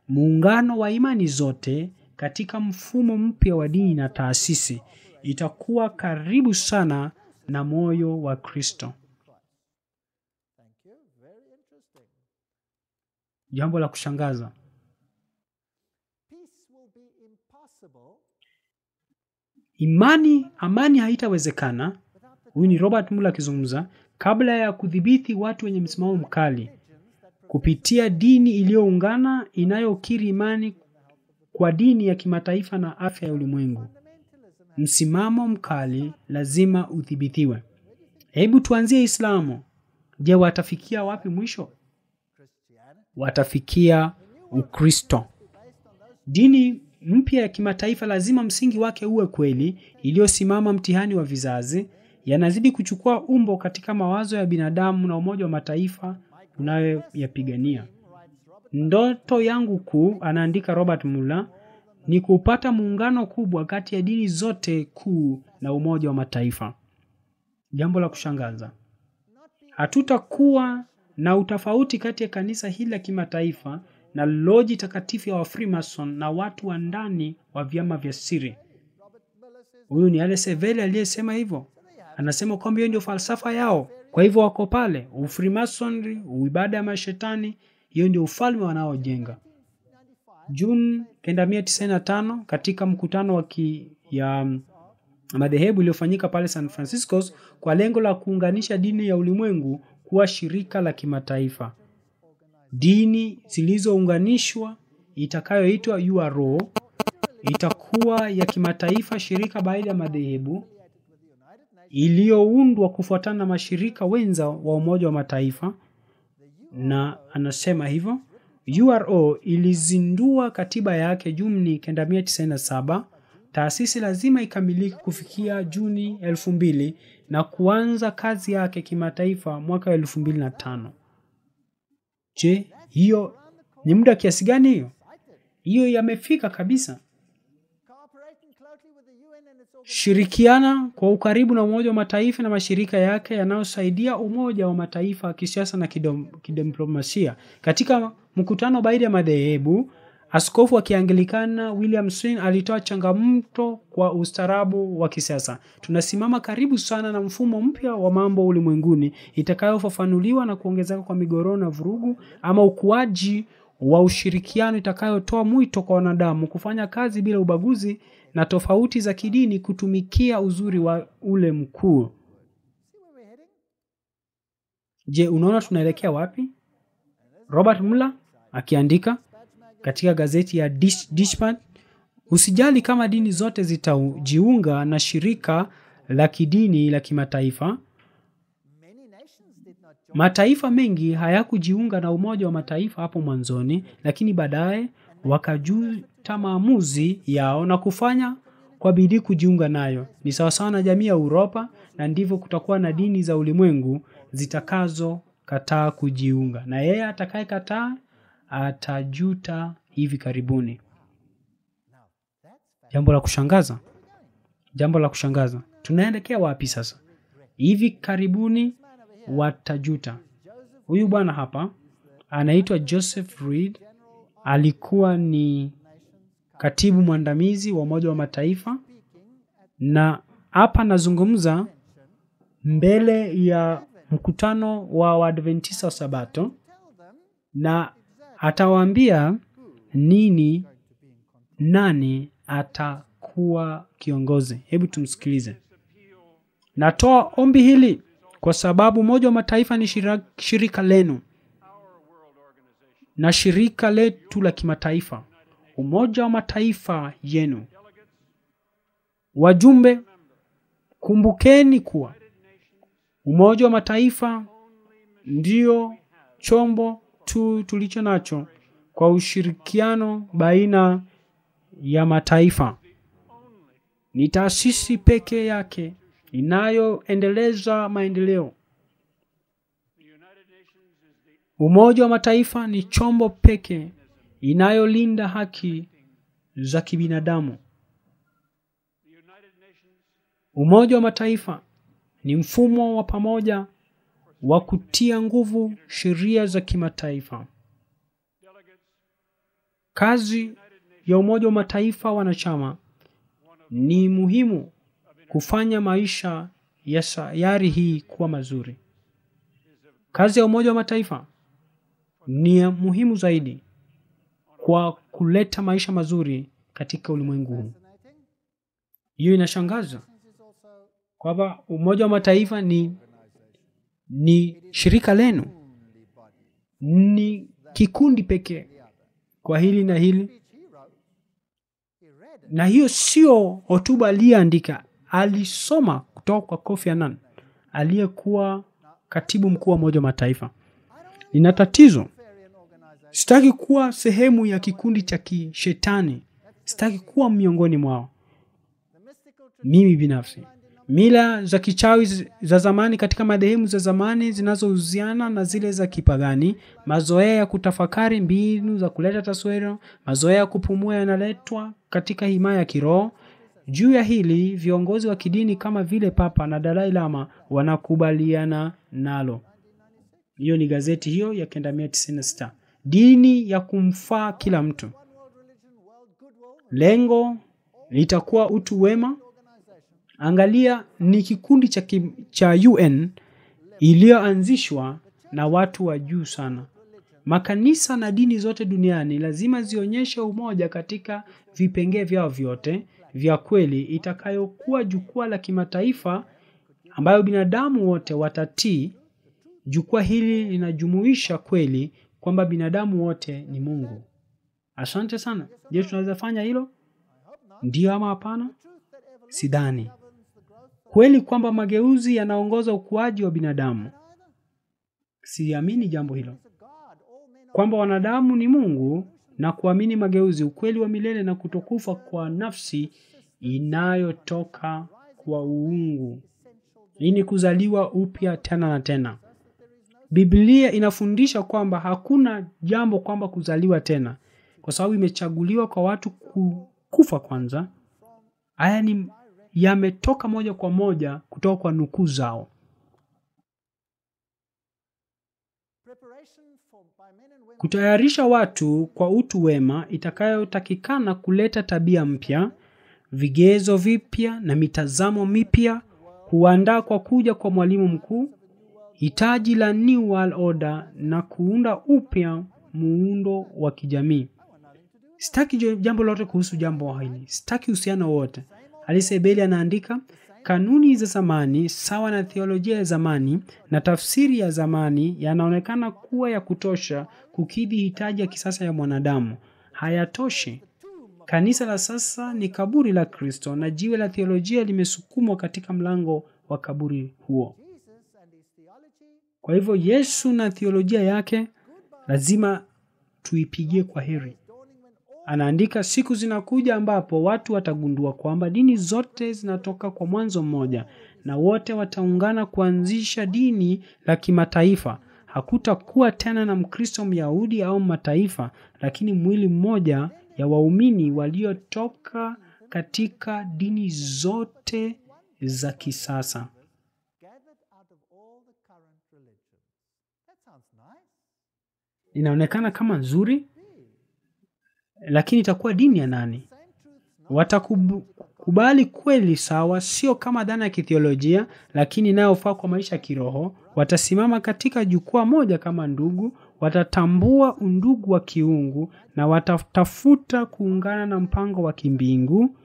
Muungano wa imani zote katika mfumo mpya wa dini na taasisi itakuwa karibu sana na moyo wa Kristo. Jambo la kushangaza, imani amani haitawezekana huyu ni robert muller akizungumza kabla ya kudhibiti watu wenye msimamo mkali kupitia dini iliyoungana inayokiri imani kwa dini ya kimataifa na afya ya ulimwengu msimamo mkali lazima udhibitiwe hebu tuanzie islamu je watafikia wapi mwisho watafikia ukristo dini mpya ya kimataifa lazima msingi wake uwe kweli iliyosimama mtihani wa vizazi yanazidi kuchukua umbo katika mawazo ya binadamu na Umoja wa Mataifa unayoyapigania. Ndoto yangu kuu, anaandika Robert Mueller, ni kupata muungano kubwa kati ya dini zote kuu na Umoja wa Mataifa. Jambo la kushangaza, hatutakuwa na utofauti kati ya kanisa hili la kimataifa na loji takatifu ya Wafreemason na watu wa ndani wa vyama vya siri. Huyu ni Aleseveli aliyesema hivyo anasema kwamba hiyo ndio falsafa yao kwa hivyo wako pale ufrimasonry uibada ya mashetani hiyo ndio ufalme wanaojenga juni 1995 katika mkutano wa ya madhehebu iliyofanyika pale san francisco kwa lengo la kuunganisha dini ya ulimwengu kuwa shirika la kimataifa dini zilizounganishwa itakayoitwa URO itakuwa ya kimataifa shirika baada ya madhehebu iliyoundwa kufuatana na mashirika wenza wa Umoja wa Mataifa, na anasema hivyo URO ilizindua katiba yake Juni 1997. Taasisi lazima ikamilike kufikia Juni 2000 na kuanza kazi yake kimataifa mwaka 2005. Je, hiyo ni muda kiasi gani? Hiyo hiyo yamefika kabisa shirikiana kwa ukaribu na umoja wa mataifa na mashirika yake yanayosaidia umoja wa mataifa kisiasa na kidiplomasia katika mkutano baina ya madhehebu askofu wa kianglikana william swin alitoa changamoto kwa ustarabu wa kisiasa tunasimama karibu sana na mfumo mpya wa mambo ulimwenguni itakayofafanuliwa na kuongezeka kwa migoroo na vurugu ama ukuaji wa ushirikiano itakayotoa mwito kwa wanadamu kufanya kazi bila ubaguzi na tofauti za kidini kutumikia uzuri wa ule mkuu je unaona tunaelekea wapi robert mla akiandika katika gazeti ya Dichman, usijali kama dini zote zitajiunga na shirika la kidini la kimataifa mataifa mengi hayakujiunga na umoja wa mataifa hapo mwanzoni lakini baadaye wakaju, ta maamuzi yao na kufanya kwa bidii kujiunga nayo. Ni sawasawa na jamii ya Uropa, na ndivyo kutakuwa na dini za ulimwengu zitakazokataa kujiunga, na yeye atakayekataa atajuta hivi karibuni. Jambo la kushangaza, jambo la kushangaza, tunaelekea wapi sasa? Hivi karibuni watajuta. Huyu bwana hapa anaitwa Joseph Reed, alikuwa ni katibu mwandamizi wa Umoja wa Mataifa, na hapa nazungumza mbele ya mkutano wa Waadventista wa Sabato, na atawaambia nini, nani atakuwa kiongozi. Hebu tumsikilize. Natoa ombi hili kwa sababu Umoja wa Mataifa ni shirika lenu na shirika letu la kimataifa Umoja wa Mataifa yenu. Wajumbe, kumbukeni kuwa Umoja wa Mataifa ndio chombo tu tulicho nacho kwa ushirikiano baina ya mataifa. Ni taasisi pekee yake inayoendeleza maendeleo. Umoja wa Mataifa ni chombo pekee inayolinda haki za kibinadamu. Umoja wa Mataifa ni mfumo wa pamoja wa kutia nguvu sheria za kimataifa. Kazi ya Umoja wa Mataifa wanachama ni muhimu kufanya maisha ya sayari hii kuwa mazuri. Kazi ya Umoja wa Mataifa ni muhimu zaidi kwa kuleta maisha mazuri katika ulimwengu huu hiyo inashangaza kwamba umoja wa mataifa ni ni shirika lenu ni kikundi pekee kwa hili na hili na hiyo sio hotuba aliyeandika alisoma kutoka kwa kofi anan aliyekuwa katibu mkuu wa umoja wa mataifa ina tatizo sitaki kuwa sehemu ya kikundi cha kishetani sitaki kuwa miongoni mwao mimi binafsi mila za kichawi za zamani katika madhehebu za zamani zinazohusiana na zile za kipagani mazoea ya kutafakari mbinu za kuleta taswira mazoea ya kupumua yanaletwa katika himaya ya kiroho juu ya hili viongozi wa kidini kama vile papa na dalai lama wanakubaliana nalo hiyo ni gazeti hiyo ya kendamia 96 dini ya kumfaa kila mtu. Lengo litakuwa utu wema. Angalia, ni kikundi cha, kim, cha UN iliyoanzishwa na watu wa juu sana. Makanisa na dini zote duniani lazima zionyeshe umoja katika vipengee vyao vyote vya kweli, itakayokuwa jukwaa la kimataifa ambayo binadamu wote watatii. Jukwaa hili linajumuisha kweli, kwamba binadamu wote ni Mungu. Asante sana. Je, tunaweza fanya hilo? Ndiyo ama hapana? Sidhani. Kweli kwamba mageuzi yanaongoza ukuaji wa binadamu? Siamini jambo hilo, kwamba wanadamu ni Mungu na kuamini mageuzi, ukweli wa milele na kutokufa kwa nafsi inayotoka kwa uungu. Hii ni kuzaliwa upya tena na tena biblia inafundisha kwamba hakuna jambo kwamba kuzaliwa tena kwa sababu imechaguliwa kwa watu kufa kwanza haya ni yametoka moja kwa moja kutoka kwa nukuu zao kutayarisha watu kwa utu wema itakayotakikana kuleta tabia mpya vigezo vipya na mitazamo mipya huandaa kwa kuja kwa mwalimu mkuu hitaji la New World Order na kuunda upya muundo wa kijamii. Sitaki jambo lote kuhusu jambo hili, sitaki uhusiano wote. alisebeli anaandika, kanuni za zamani sawa na theolojia ya zamani na tafsiri ya zamani yanaonekana kuwa ya kutosha kukidhi hitaji ya kisasa ya mwanadamu. Hayatoshi. Kanisa la sasa ni kaburi la Kristo na jiwe la theolojia limesukumwa katika mlango wa kaburi huo. Kwa hivyo Yesu na theolojia yake lazima tuipigie kwa heri. Anaandika, siku zinakuja ambapo watu watagundua kwamba dini zote zinatoka kwa mwanzo mmoja na wote wataungana kuanzisha dini la kimataifa. Hakutakuwa tena na Mkristo Myahudi au mataifa, lakini mwili mmoja ya waumini waliotoka katika dini zote za kisasa. inaonekana kama nzuri lakini itakuwa dini ya nani watakubali kweli sawa sio kama dhana ya kithiolojia lakini inayofaa kwa maisha ya kiroho watasimama katika jukwaa moja kama ndugu watatambua undugu wa kiungu na watatafuta kuungana na mpango wa kimbingu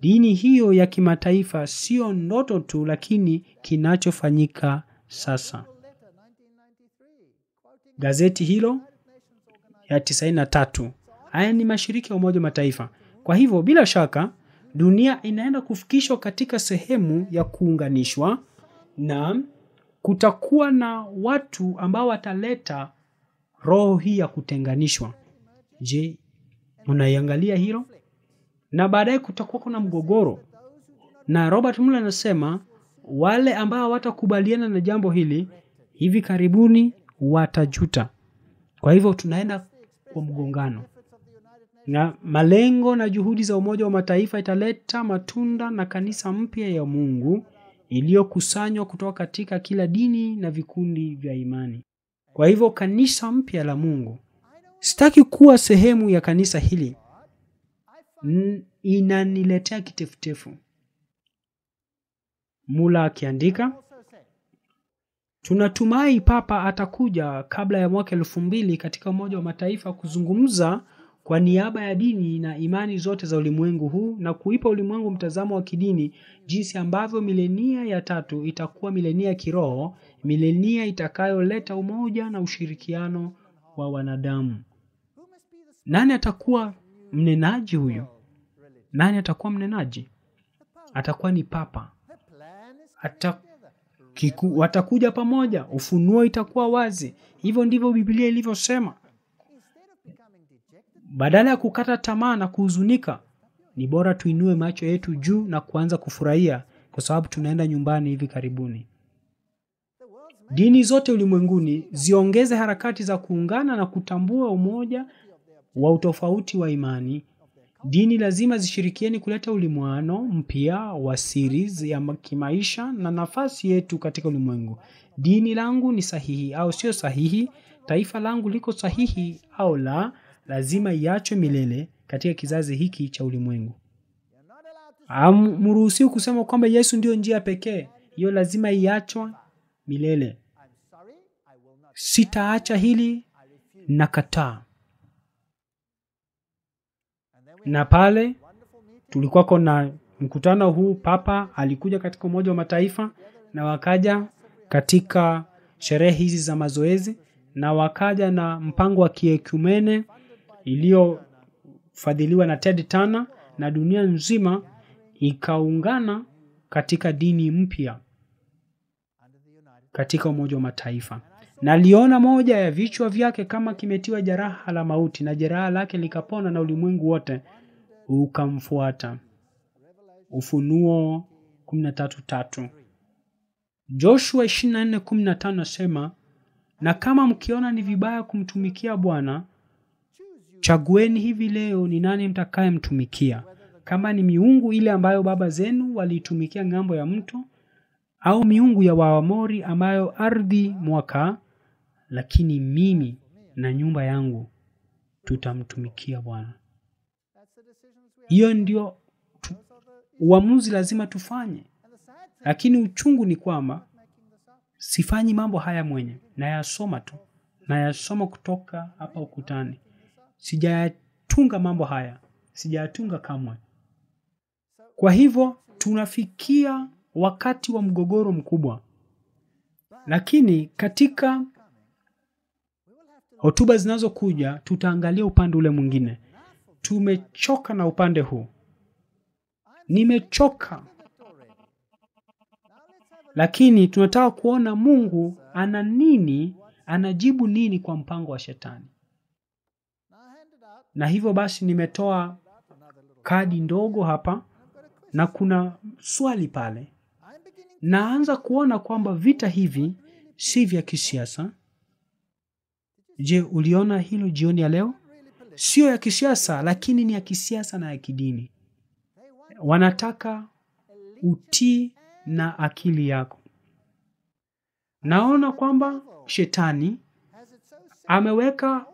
dini hiyo ya kimataifa sio ndoto tu lakini kinachofanyika sasa gazeti hilo ya 93. Haya ni mashirika ya Umoja wa Mataifa. Kwa hivyo bila shaka dunia inaenda kufikishwa katika sehemu ya kuunganishwa na kutakuwa na watu ambao wataleta roho hii ya kutenganishwa. Je, unaiangalia hilo? Na baadaye kutakuwa kuna mgogoro, na Robert Mueller anasema wale ambao hawatakubaliana na jambo hili hivi karibuni watajuta kwa hivyo tunaenda kwa mgongano na malengo na juhudi za umoja wa mataifa italeta matunda na kanisa mpya ya mungu iliyokusanywa kutoka katika kila dini na vikundi vya imani kwa hivyo kanisa mpya la mungu sitaki kuwa sehemu ya kanisa hili inaniletea kitefutefu mula akiandika Tunatumai Papa atakuja kabla ya mwaka elfu mbili katika Umoja wa Mataifa kuzungumza kwa niaba ya dini na imani zote za ulimwengu huu na kuipa ulimwengu mtazamo wa kidini jinsi ambavyo milenia ya tatu itakuwa milenia ya kiroho, milenia itakayoleta umoja na ushirikiano wa wanadamu. Nani atakuwa mnenaji huyo? Nani atakuwa mnenaji? Atakuwa ni Papa. Atakuwa kiku, watakuja pamoja, ufunuo itakuwa wazi. Hivyo ndivyo Biblia ilivyosema. Badala ya kukata tamaa na kuhuzunika, ni bora tuinue macho yetu juu na kuanza kufurahia, kwa sababu tunaenda nyumbani hivi karibuni. Dini zote ulimwenguni ziongeze harakati za kuungana na kutambua umoja wa utofauti wa imani Dini lazima zishirikiane kuleta ulimwano mpya wa siri ya kimaisha na nafasi yetu katika ulimwengu. Dini langu ni sahihi au sio sahihi? Taifa langu liko sahihi au la? Lazima iachwe milele katika kizazi hiki cha ulimwengu. Amruhusiwi kusema kwamba Yesu ndiyo njia pekee. Hiyo lazima iachwa milele. Sitaacha hili, nakataa na pale tulikuwako na mkutano huu, Papa alikuja katika Umoja wa Mataifa na wakaja katika sherehe hizi za mazoezi na wakaja na mpango wa kiekumene iliyofadhiliwa na Ted tana na dunia nzima ikaungana katika dini mpya katika Umoja wa Mataifa. Naliona moja ya vichwa vyake kama kimetiwa jeraha la mauti, na jeraha lake likapona, na ulimwengu wote ukamfuata. Ufunuo 13:3. Joshua 24:15 nasema, na kama mkiona ni vibaya kumtumikia Bwana, chagueni hivi leo ni nani mtakayemtumikia, kama ni miungu ile ambayo baba zenu waliitumikia ng'ambo ya mto, au miungu ya Waamori ambayo ardhi mwaka lakini mimi na nyumba yangu tutamtumikia Bwana. Hiyo ndio tu, uamuzi lazima tufanye, lakini uchungu ni kwamba sifanyi mambo haya mwenye, nayasoma tu, nayasoma kutoka hapa ukutani. Sijayatunga mambo haya, sijayatunga kamwe. Kwa hivyo tunafikia wakati wa mgogoro mkubwa, lakini katika hotuba zinazokuja tutaangalia upande ule mwingine tumechoka na upande huu nimechoka lakini tunataka kuona mungu ana nini anajibu nini kwa mpango wa shetani na hivyo basi nimetoa kadi ndogo hapa na kuna swali pale naanza kuona kwamba vita hivi si vya kisiasa Je, uliona hilo jioni ya leo? Sio ya kisiasa, lakini ni ya kisiasa na ya kidini. Wanataka utii na akili yako. Naona kwamba shetani ameweka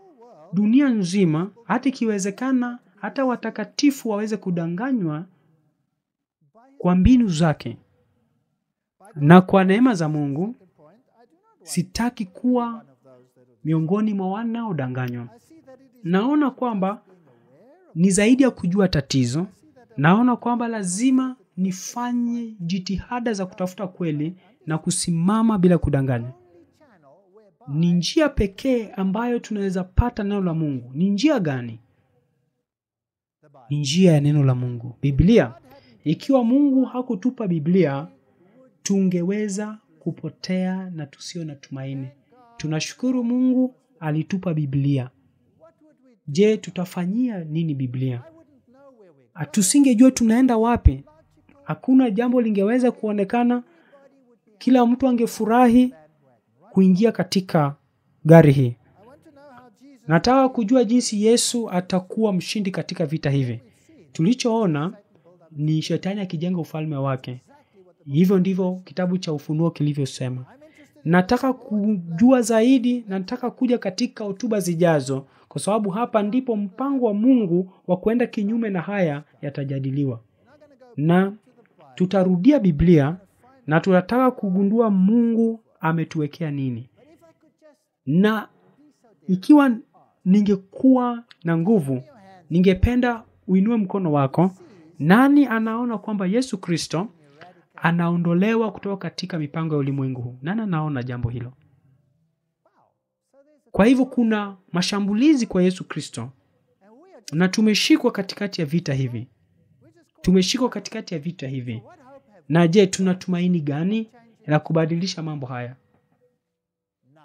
dunia nzima, hata ikiwezekana, hata watakatifu waweze kudanganywa kwa mbinu zake na kwa neema za Mungu. Sitaki kuwa miongoni mwa wanaodanganywa. Naona kwamba ni zaidi ya kujua tatizo, naona kwamba lazima nifanye jitihada za kutafuta kweli na kusimama bila kudanganya. Ni njia pekee ambayo tunaweza pata neno la Mungu. Ni njia gani? Ni njia ya neno la Mungu, Biblia. Ikiwa Mungu hakutupa Biblia, tungeweza kupotea na tusio na tumaini. Tunashukuru Mungu alitupa Biblia. Je, tutafanyia nini Biblia? Tusingejua tunaenda wapi. Hakuna jambo lingeweza kuonekana. Kila mtu angefurahi kuingia katika gari hii. Nataka kujua jinsi Yesu atakuwa mshindi katika vita hivi. Tulichoona ni shetani akijenga ufalme wake. Hivyo ndivyo kitabu cha Ufunuo kilivyosema nataka kujua zaidi na nataka kuja katika hotuba zijazo kwa sababu hapa ndipo mpango wa mungu wa kuenda kinyume na haya yatajadiliwa na tutarudia biblia na tunataka kugundua mungu ametuwekea nini na ikiwa ningekuwa na nguvu ningependa uinue mkono wako nani anaona kwamba yesu kristo anaondolewa kutoka katika mipango ya ulimwengu huu nana naona jambo hilo kwa hivyo kuna mashambulizi kwa yesu kristo na tumeshikwa katikati ya vita hivi tumeshikwa katikati ya vita hivi na je tuna tumaini gani la kubadilisha mambo haya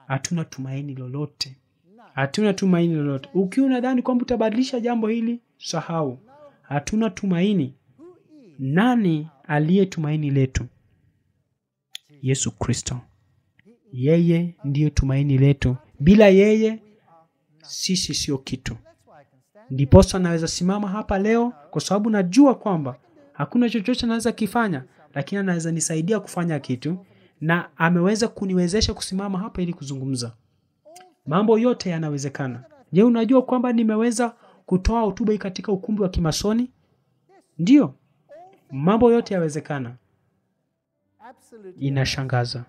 hatuna tumaini lolote hatuna tumaini lolote ukiwa unadhani kwamba utabadilisha jambo hili sahau hatuna tumaini nani aliye tumaini letu Yesu Kristo. Yeye ndiyo tumaini letu. Bila yeye sisi sio kitu. Ndiposa naweza simama hapa leo, kwa sababu najua kwamba hakuna chochote naweza kifanya, lakini anaweza nisaidia kufanya kitu, na ameweza kuniwezesha kusimama hapa ili kuzungumza. Mambo yote yanawezekana. Je, unajua kwamba nimeweza kutoa hotuba hii katika ukumbi wa Kimasoni? Ndiyo, mambo yote yawezekana. Inashangaza.